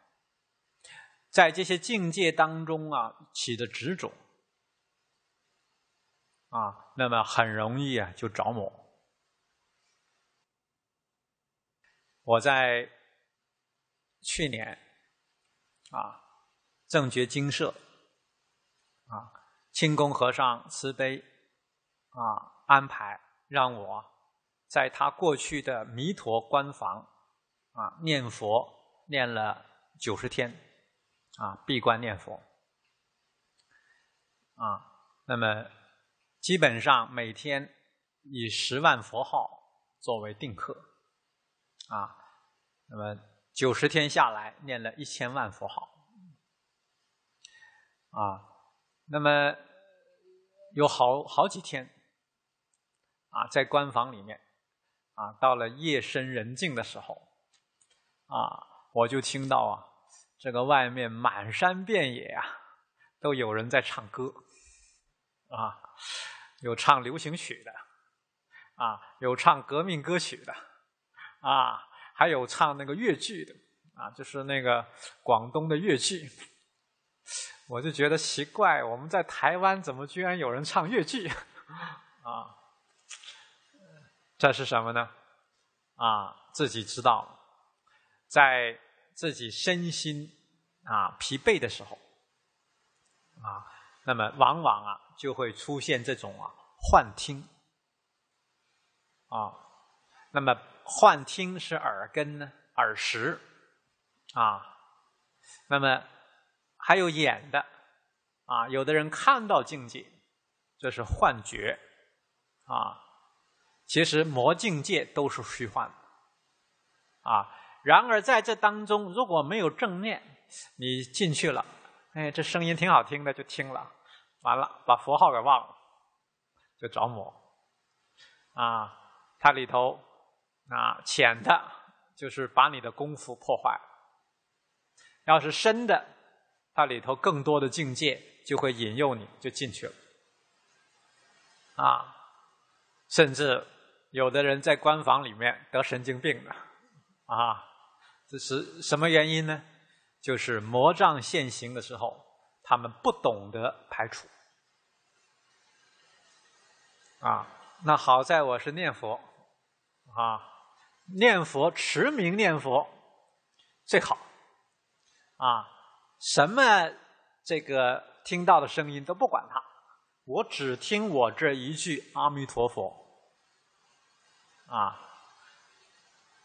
在这些境界当中啊起的执着，啊，那么很容易啊就着魔。我在。去年，啊，正觉精舍，啊，清宫和尚慈悲，啊，安排让我在他过去的弥陀观房，啊，念佛念了九十天，啊，闭关念佛，啊，那么基本上每天以十万佛号作为定课，啊，那么。九十天下来，念了一千万佛号，啊，那么有好好几天，啊，在官房里面，啊，到了夜深人静的时候，啊，我就听到啊，这个外面满山遍野啊，都有人在唱歌，啊，有唱流行曲的，啊，有唱革命歌曲的，啊。还有唱那个粤剧的，啊，就是那个广东的粤剧，我就觉得奇怪，我们在台湾怎么居然有人唱粤剧？啊，这是什么呢？啊，自己知道，在自己身心啊疲惫的时候，啊，那么往往啊就会出现这种啊幻听，啊，那么。幻听是耳根呢，耳识，啊，那么还有眼的，啊，有的人看到境界，这是幻觉，啊，其实魔境界都是虚幻的，啊，然而在这当中如果没有正念，你进去了，哎，这声音挺好听的就听了，完了把佛号给忘了，就着魔，啊，它里头。啊，浅的，就是把你的功夫破坏；要是深的，它里头更多的境界就会引诱你，就进去了。啊，甚至有的人在官房里面得神经病的，啊，这是什么原因呢？就是魔障现行的时候，他们不懂得排除。啊，那好在我是念佛，啊。念佛，持名念佛最好，啊，什么这个听到的声音都不管它，我只听我这一句阿弥陀佛，啊，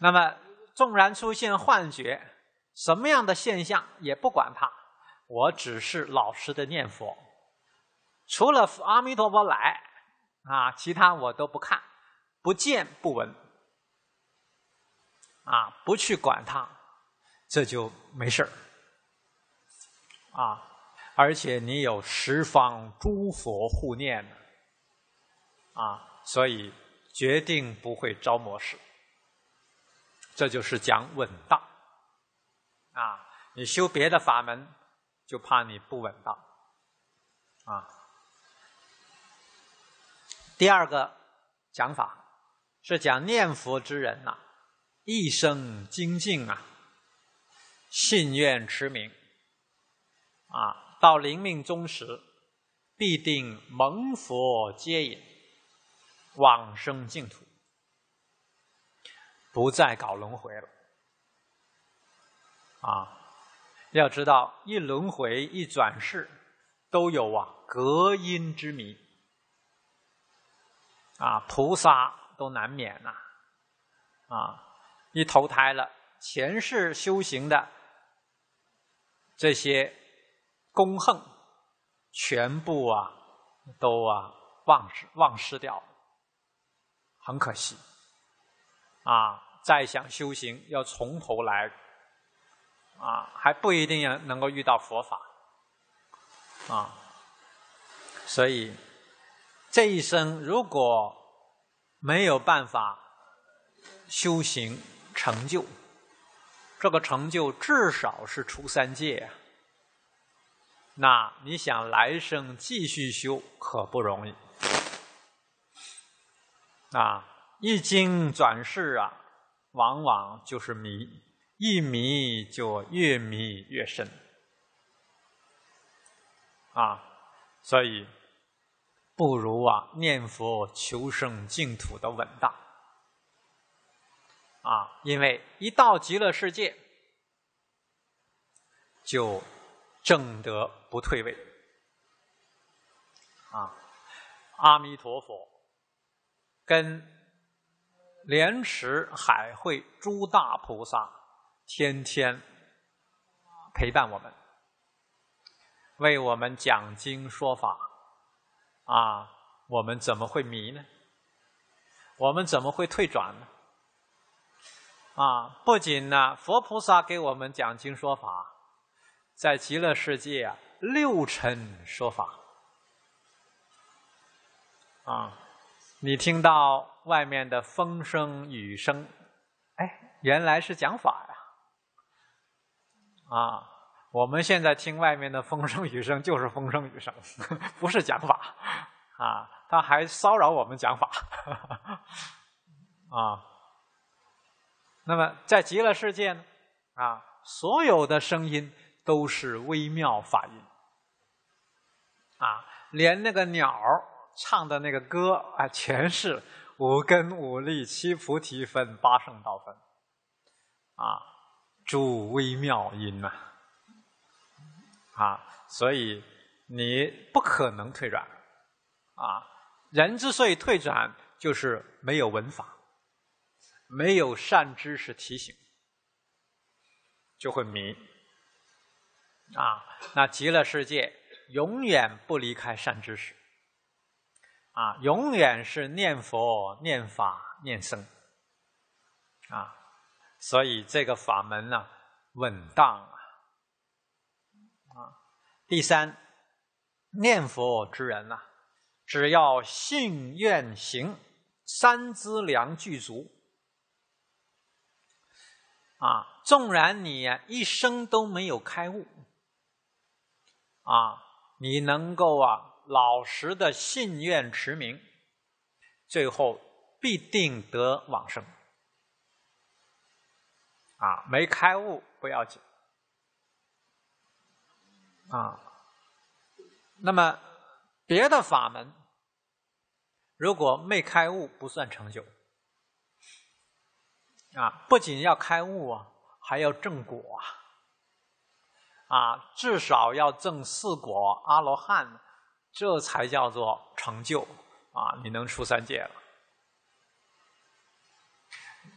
那么纵然出现幻觉，什么样的现象也不管它，我只是老实的念佛，除了阿弥陀佛来，啊，其他我都不看，不见不闻。啊，不去管它，这就没事儿。啊，而且你有十方诸佛护念，啊，所以决定不会招魔事。这就是讲稳当。啊，你修别的法门，就怕你不稳当。啊，第二个讲法是讲念佛之人呐。一生精进啊，信愿持名，啊，到临命终时，必定蒙佛接引，往生净土，不再搞轮回了。啊，要知道，一轮回一转世，都有啊隔音之谜，啊，菩萨都难免呐，啊。一投胎了，前世修行的这些功恨，全部啊都啊忘失忘失掉了，很可惜。啊，再想修行要从头来，啊还不一定能够遇到佛法，啊，所以这一生如果没有办法修行。成就，这个成就至少是出三界。那你想来生继续修可不容易啊！一经转世啊，往往就是迷，一迷就越迷越深啊！所以，不如啊念佛求生净土的稳当。啊，因为一到极乐世界，就正德不退位。啊，阿弥陀佛，跟莲池海会诸大菩萨天天陪伴我们，为我们讲经说法，啊，我们怎么会迷呢？我们怎么会退转呢？啊，不仅呢，佛菩萨给我们讲经说法，在极乐世界啊，六尘说法。啊，你听到外面的风声雨声，哎，原来是讲法呀！啊，我们现在听外面的风声雨声 就是风声雨声，不是讲法，啊，他还骚扰我们讲法，啊。那么在极乐世界呢，啊，所有的声音都是微妙法音，啊，连那个鸟儿唱的那个歌啊，全是五根五力七菩提分八圣道分，啊，诸微妙音呐，啊，所以你不可能退转，啊，人之所以退转，就是没有闻法。没有善知识提醒，就会迷啊！那极乐世界永远不离开善知识啊，永远是念佛、念法、念僧啊，所以这个法门呢，稳当啊！啊，第三，念佛之人呐，只要信愿行三资粮具足。啊，纵然你一生都没有开悟，啊，你能够啊老实的信愿持名，最后必定得往生。啊，没开悟不要紧，啊，那么别的法门，如果没开悟不算成就。啊，不仅要开悟，啊，还要证果啊！啊，至少要证四果阿罗汉，这才叫做成就啊！你能出三界了。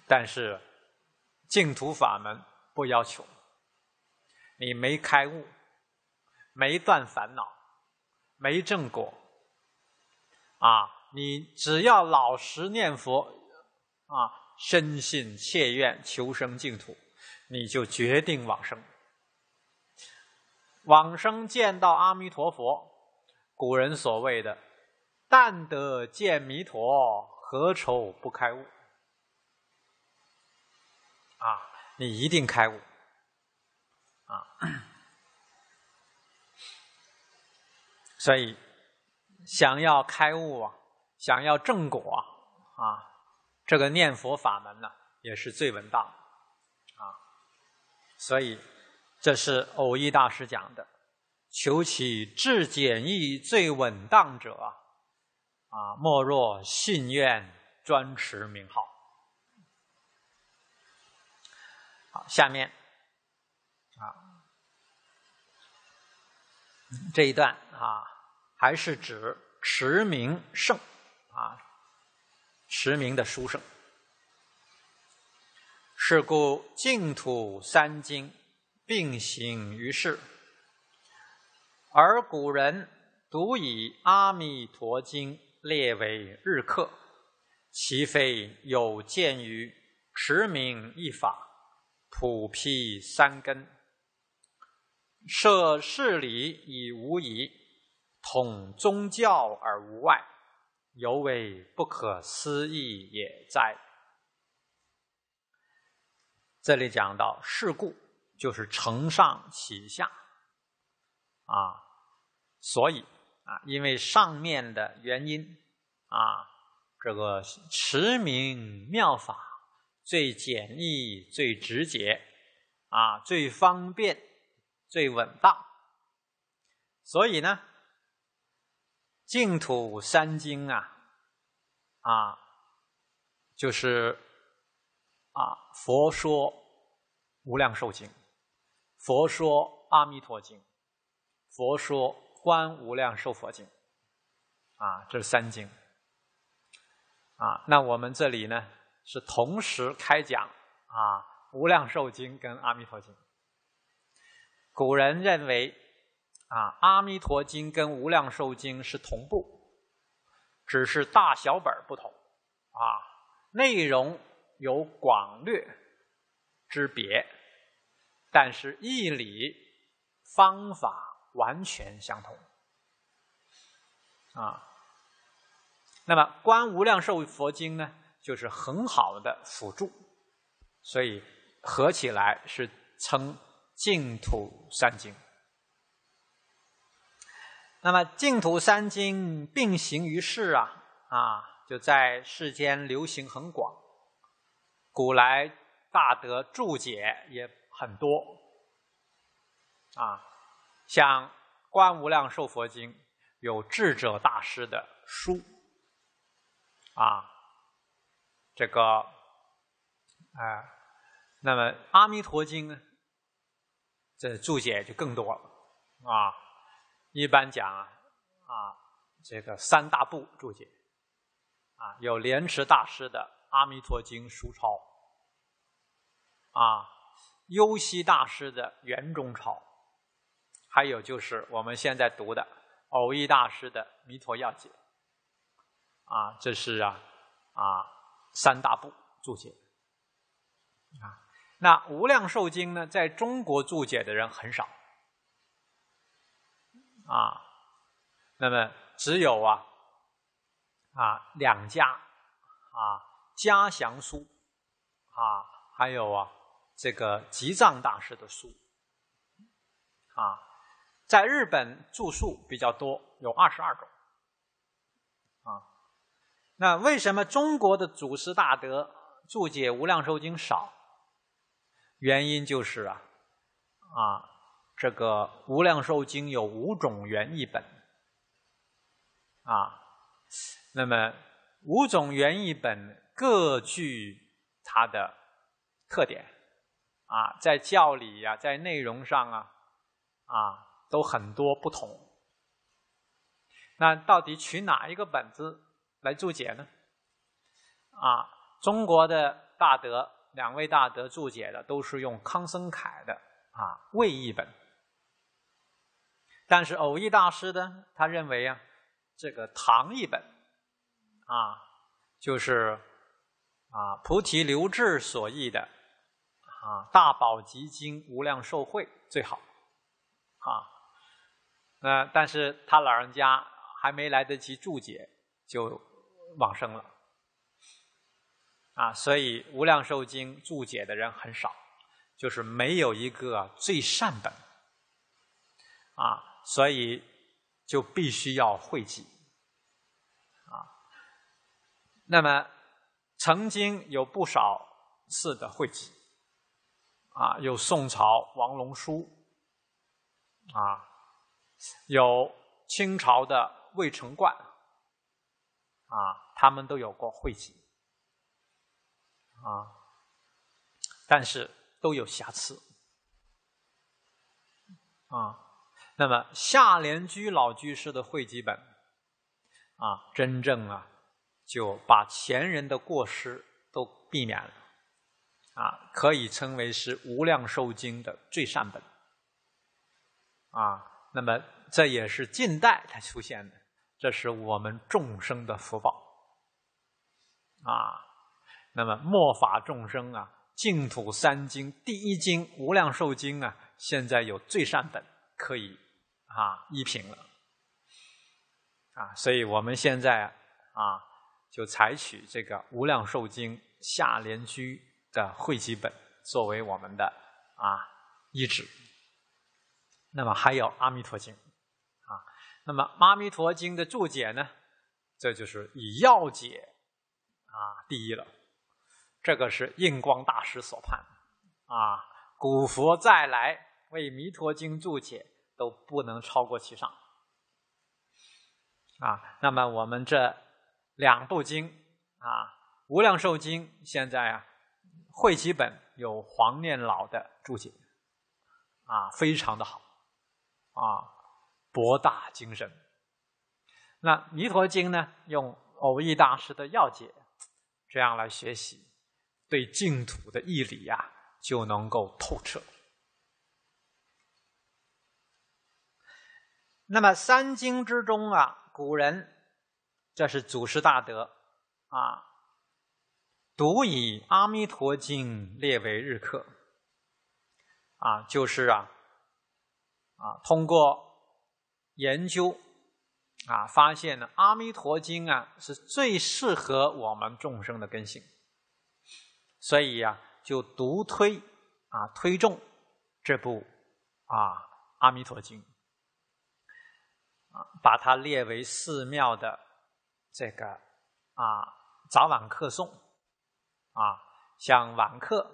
但是净土法门不要求你没开悟、没断烦恼、没正果啊！你只要老实念佛啊！深信切愿求生净土，你就决定往生。往生见到阿弥陀佛，古人所谓的“但得见弥陀，何愁不开悟”啊，你一定开悟啊！所以，想要开悟，啊，想要正果啊！这个念佛法门呢，也是最稳当，啊，所以这是偶一大师讲的，求取至简易最稳当者，啊，莫若信愿专持名号。好，下面啊这一段啊，还是指持名圣，啊。实名的书生。是故净土三经并行于世，而古人独以阿弥陀经列为日课，其非有鉴于持名一法，普披三根，设事理以无疑，统宗教而无外。尤为不可思议也在。这里讲到，事故就是承上启下啊，所以啊，因为上面的原因啊，这个持名妙法最简易、最直接啊，最方便、最稳当，所以呢。净土三经啊，啊，就是啊，佛说无量寿经，佛说阿弥陀经，佛说观无量寿佛经，啊，这是三经，啊，那我们这里呢是同时开讲啊，无量寿经跟阿弥陀经，古人认为。啊，《阿弥陀经》跟《无量寿经》是同步，只是大小本不同，啊，内容有广略之别，但是义理方法完全相同，啊，那么《观无量寿佛经》呢，就是很好的辅助，所以合起来是称净土三经。那么净土三经并行于世啊，啊，就在世间流行很广。古来大德注解也很多，啊，像《观无量寿佛经》有智者大师的书，啊，这个，哎，那么《阿弥陀经》这注解就更多了，啊。一般讲啊，啊，这个三大部注解，啊，有莲池大师的《阿弥陀经书抄，啊，幽溪大师的《圆中抄》，还有就是我们现在读的偶益大师的《弥陀要解》，啊，这是啊，啊，三大部注解，啊，那《无量寿经》呢，在中国注解的人很少。啊，那么只有啊，啊两家，啊嘉祥书，啊还有啊这个吉藏大师的书，啊在日本注述比较多，有二十二种，啊，那为什么中国的祖师大德注解无量寿经少？原因就是啊，啊。这个《无量寿经》有五种原译本，啊，那么五种原译本各具它的特点，啊，在教理呀，在内容上啊，啊，都很多不同。那到底取哪一个本子来注解呢？啊，中国的大德两位大德注解的都是用康生楷的啊魏译本。但是偶益大师呢，他认为啊，这个唐译本，啊，就是啊菩提留志所译的啊《大宝积经无量寿会》最好，啊，那但是他老人家还没来得及注解就往生了，啊，所以《无量寿经》注解的人很少，就是没有一个最善本，啊。所以就必须要汇辑啊。那么曾经有不少次的汇辑啊，有宋朝王龙书啊，有清朝的魏承冠，啊，他们都有过汇辑啊，但是都有瑕疵啊。那么夏莲居老居士的汇集本，啊，真正啊，就把前人的过失都避免了，啊，可以称为是无量寿经的最善本，啊，那么这也是近代才出现的，这是我们众生的福报，啊，那么末法众生啊，净土三经第一经无量寿经啊，现在有最善本可以。啊，一品了，啊，所以我们现在啊，就采取这个《无量寿经》下莲居的汇集本作为我们的啊一指。那么还有《阿弥陀经》，啊，那么《阿弥陀经》的注解呢，这就是以要解啊第一了。这个是印光大师所判，啊，古佛再来为弥陀经注解。都不能超过其上，啊，那么我们这两部经啊，《无量寿经》现在啊，会集本有黄念老的注解，啊，非常的好，啊，博大精深。那《弥陀经》呢，用偶益大师的要解，这样来学习，对净土的义理呀，就能够透彻。那么三经之中啊，古人这是祖师大德啊，独以《阿弥陀经》列为日课啊，就是啊啊，通过研究啊，发现了《阿弥陀经》啊是最适合我们众生的根性，所以呀，就独推啊推重这部啊《阿弥陀经》。啊，把它列为寺庙的这个啊早晚客诵啊，像晚课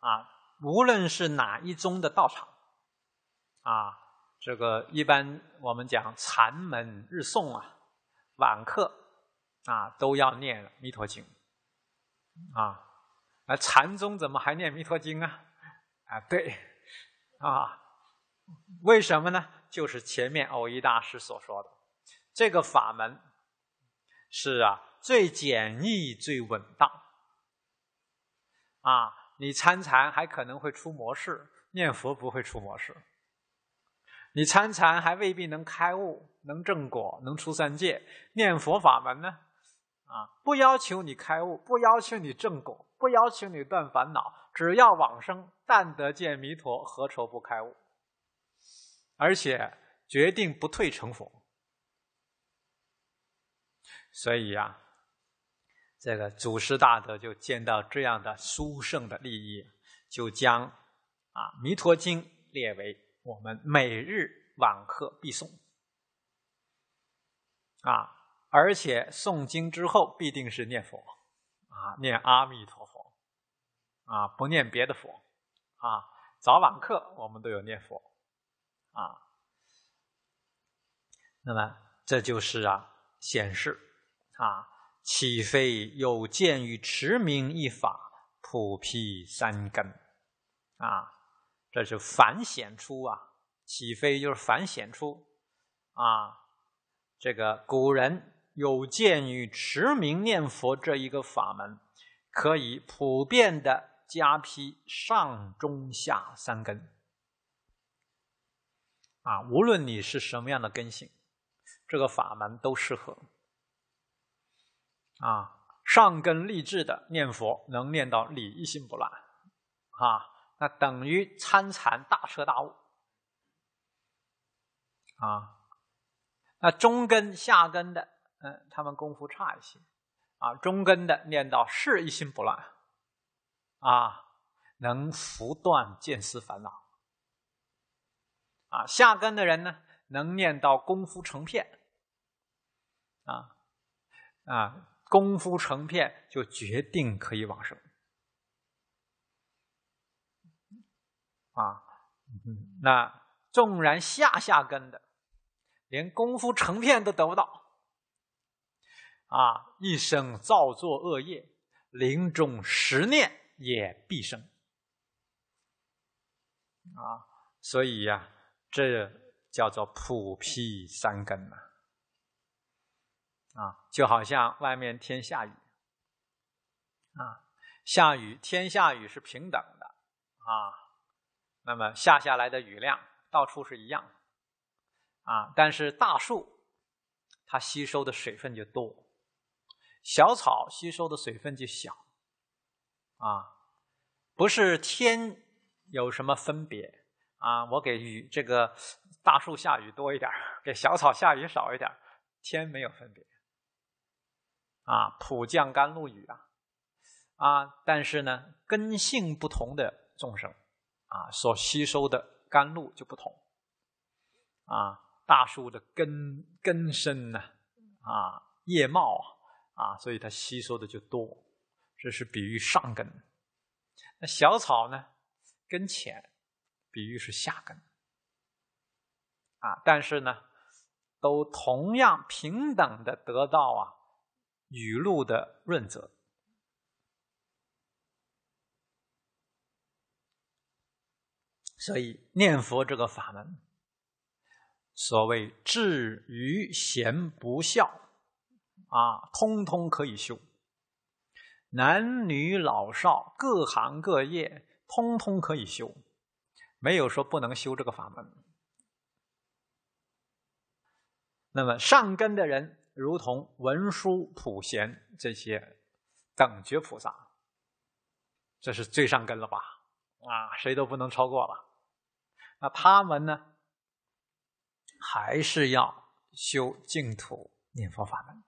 啊，无论是哪一宗的道场啊，这个一般我们讲禅门日诵啊，晚课啊都要念《弥陀经》啊。那禅宗怎么还念《弥陀经》啊？啊，对啊，为什么呢？就是前面偶一大师所说的，这个法门是啊最简易、最稳当。啊，你参禅还可能会出魔事，念佛不会出魔事。你参禅还未必能开悟、能正果、能出三界，念佛法门呢，啊，不要求你开悟，不要求你正果，不要求你断烦恼，只要往生，但得见弥陀，何愁不开悟？而且决定不退成佛，所以呀，这个祖师大德就见到这样的殊胜的利益，就将啊《弥陀经》列为我们每日晚课必诵，啊，而且诵经之后必定是念佛，啊，念阿弥陀佛，啊，不念别的佛，啊，早晚课我们都有念佛。啊，那么这就是啊显示，啊岂非有鉴于持名一法普披三根？啊，这是反显出啊，岂非就是反显出？啊，这个古人有鉴于持名念佛这一个法门，可以普遍的加披上中下三根。啊，无论你是什么样的根性，这个法门都适合。啊，上根立志的念佛能念到理一心不乱，啊，那等于参禅大彻大悟。啊，那中根下根的，嗯，他们功夫差一些，啊，中根的念到事一心不乱，啊，能拂断见思烦恼。啊，下根的人呢，能念到功夫成片，啊啊，功夫成片就决定可以往生。啊，那纵然下下根的，连功夫成片都得不到，啊，一生造作恶业，临终十念也必生。啊，所以呀。这叫做普披三根呐，啊，就好像外面天下雨，啊，下雨天下雨是平等的啊，那么下下来的雨量到处是一样，啊，但是大树它吸收的水分就多，小草吸收的水分就小，啊，不是天有什么分别。啊，我给雨这个大树下雨多一点给小草下雨少一点天没有分别。啊，普降甘露雨啊，啊，但是呢，根性不同的众生，啊，所吸收的甘露就不同。啊，大树的根根深呢，啊，叶茂啊，啊，所以它吸收的就多，这是比喻上根。那小草呢，根浅。比喻是下根啊，但是呢，都同样平等的得到啊雨露的润泽。所以念佛这个法门，所谓智愚贤不孝啊，通通可以修，男女老少，各行各业，通通可以修。没有说不能修这个法门。那么上根的人，如同文殊、普贤这些等觉菩萨，这是最上根了吧？啊，谁都不能超过了。那他们呢，还是要修净土念佛法门。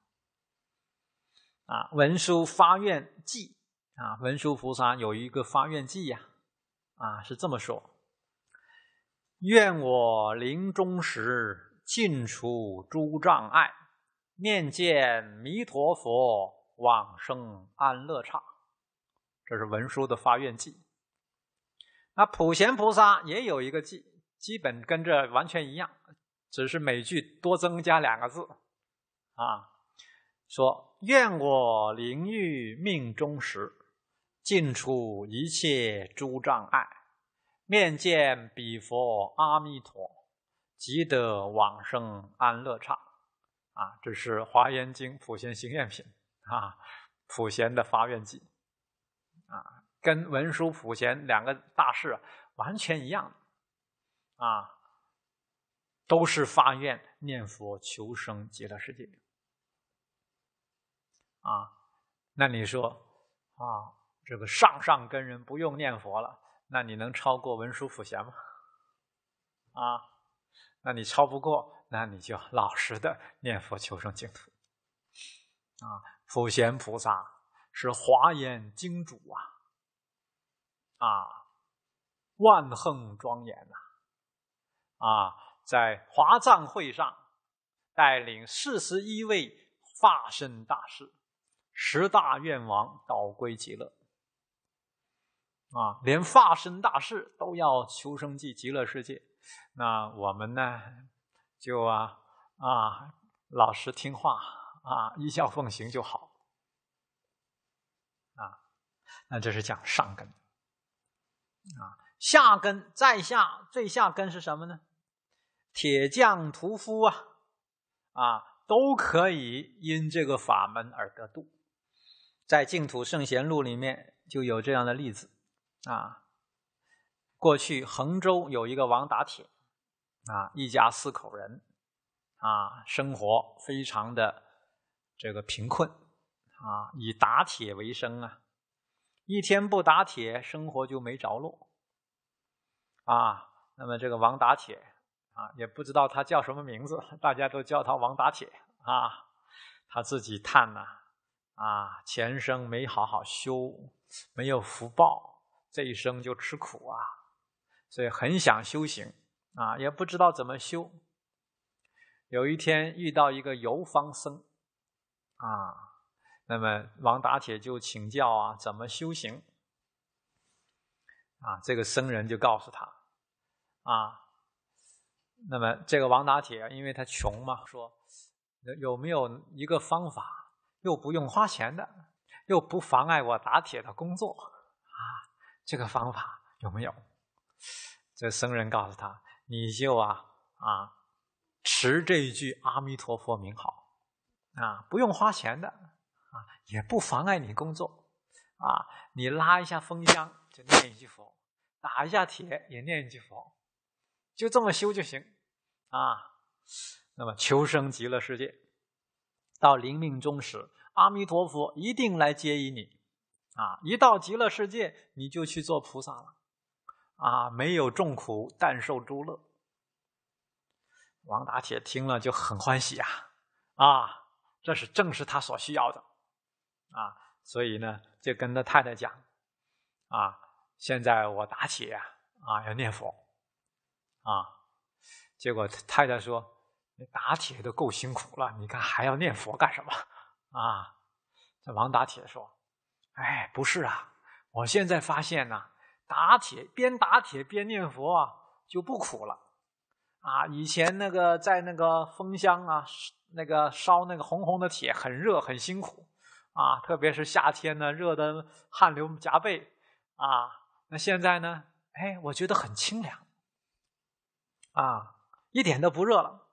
啊，文殊发愿记啊，文殊菩萨有一个发愿记呀，啊，是这么说。愿我临终时尽除诸障碍，面见弥陀佛，往生安乐刹。这是文殊的发愿记。那普贤菩萨也有一个记，基本跟这完全一样，只是每句多增加两个字，啊，说愿我临欲命终时，尽除一切诸障碍。面见彼佛阿弥陀，即得往生安乐刹。啊，这是《华严经》普贤行愿品啊，普贤的发愿记啊，跟文殊普贤两个大事完全一样啊，都是发愿念佛求生极乐世界。啊，那你说啊，这个上上根人不用念佛了？那你能超过文殊普贤吗？啊，那你超不过，那你就老实的念佛求生净土。啊，普贤菩萨是华严经主啊，啊，万恒庄严呐，啊，在华藏会上带领四十一位化身大士，十大愿王道归极乐。啊，连化身大事都要求生计极乐世界。那我们呢，就啊啊，老实听话啊，依教奉行就好。啊，那这是讲上根。啊，下根在下最下根是什么呢？铁匠、屠夫啊，啊，都可以因这个法门而得度。在净土圣贤录里面就有这样的例子。啊，过去衡州有一个王打铁，啊，一家四口人，啊，生活非常的这个贫困，啊，以打铁为生啊，一天不打铁，生活就没着落。啊，那么这个王打铁，啊，也不知道他叫什么名字，大家都叫他王打铁。啊，他自己叹呐啊，前生没好好修，没有福报。这一生就吃苦啊，所以很想修行啊，也不知道怎么修。有一天遇到一个游方僧啊，那么王打铁就请教啊，怎么修行？啊，这个僧人就告诉他啊，那么这个王打铁因为他穷嘛，说有没有一个方法又不用花钱的，又不妨碍我打铁的工作。这个方法有没有？这僧人告诉他：“你就啊啊，持这一句阿弥陀佛名号，啊不用花钱的，啊也不妨碍你工作，啊你拉一下风箱就念一句佛，打一下铁也念一句佛，就这么修就行，啊那么求生极乐世界，到临命终时，阿弥陀佛一定来接引你。”啊，一到极乐世界，你就去做菩萨了，啊，没有众苦，但受诸乐。王打铁听了就很欢喜啊，啊，这是正是他所需要的，啊，所以呢，就跟他太太讲，啊，现在我打铁啊，啊，要念佛，啊，结果太太说，你打铁都够辛苦了，你看还要念佛干什么？啊，这王打铁说。哎，不是啊！我现在发现呢，打铁边打铁边念佛啊，就不苦了，啊！以前那个在那个风箱啊，那个烧那个红红的铁，很热很辛苦，啊！特别是夏天呢，热的汗流浃背，啊！那现在呢，哎，我觉得很清凉，啊，一点都不热了，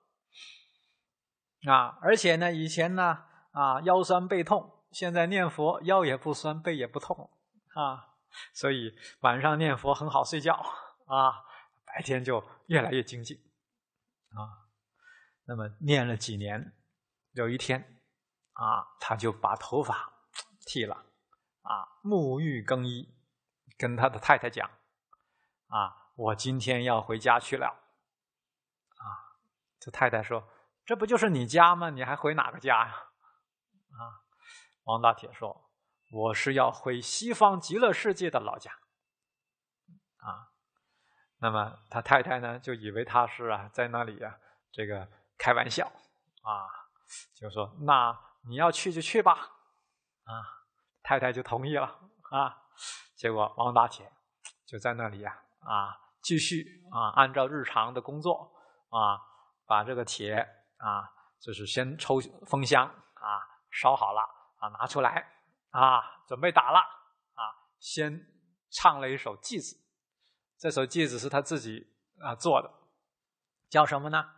啊！而且呢，以前呢，啊，腰酸背痛。现在念佛，腰也不酸，背也不痛，啊，所以晚上念佛很好睡觉，啊，白天就越来越精进，啊，那么念了几年，有一天，啊，他就把头发剃了，啊，沐浴更衣，跟他的太太讲，啊，我今天要回家去了，啊，这太太说，这不就是你家吗？你还回哪个家呀？王大铁说：“我是要回西方极乐世界的老家，啊，那么他太太呢就以为他是啊，在那里呀，这个开玩笑啊，就说：‘那你要去就去吧，啊，太太就同意了啊。’结果王大铁就在那里呀，啊，继续啊，按照日常的工作啊，把这个铁啊，就是先抽封箱啊，烧好了。”拿出来啊，准备打了啊！先唱了一首祭子，这首祭子是他自己啊做的，叫什么呢？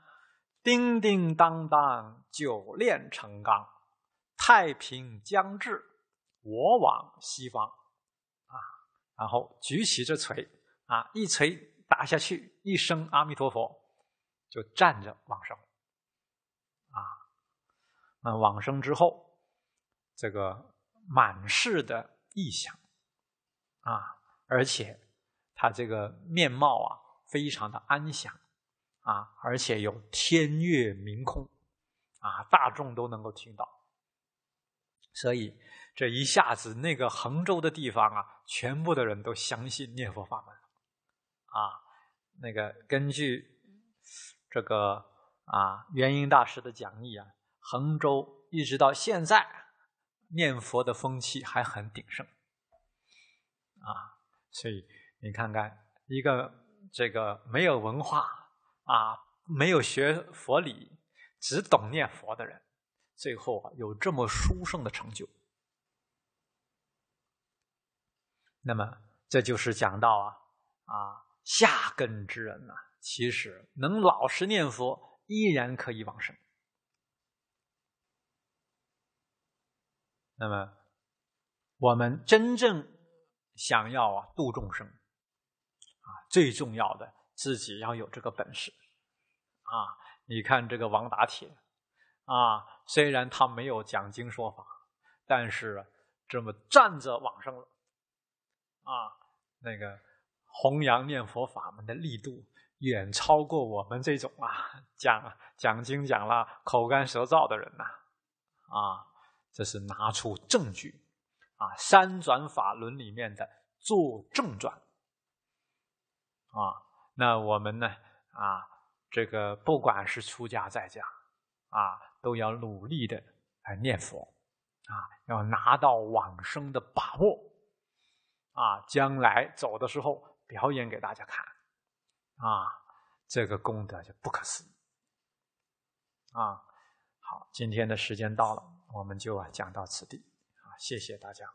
叮叮当当，久炼成钢，太平将至，我往西方啊！然后举起这锤啊，一锤打下去，一声阿弥陀佛，就站着往生啊！那往生之后。这个满室的异响，啊，而且他这个面貌啊，非常的安详，啊，而且有天乐明空，啊，大众都能够听到。所以这一下子，那个衡州的地方啊，全部的人都相信念佛法门，啊，那个根据这个啊，元英大师的讲义啊，衡州一直到现在。念佛的风气还很鼎盛，啊，所以你看看一个这个没有文化啊，没有学佛理，只懂念佛的人，最后啊有这么殊胜的成就。那么这就是讲到啊啊下根之人呐，其实能老实念佛，依然可以往生。那么，我们真正想要啊度众生啊，最重要的自己要有这个本事啊！你看这个王打铁啊，虽然他没有讲经说法，但是这么站着往上了啊，那个弘扬念佛法门的力度，远超过我们这种啊讲讲经讲了口干舌燥的人呐啊！这是拿出证据，啊，三转法轮里面的做正转，啊，那我们呢，啊，这个不管是出家在家，啊，都要努力的来念佛，啊，要拿到往生的把握，啊，将来走的时候表演给大家看，啊，这个功德就不可思议，啊，好，今天的时间到了。我们就啊讲到此地，啊，谢谢大家。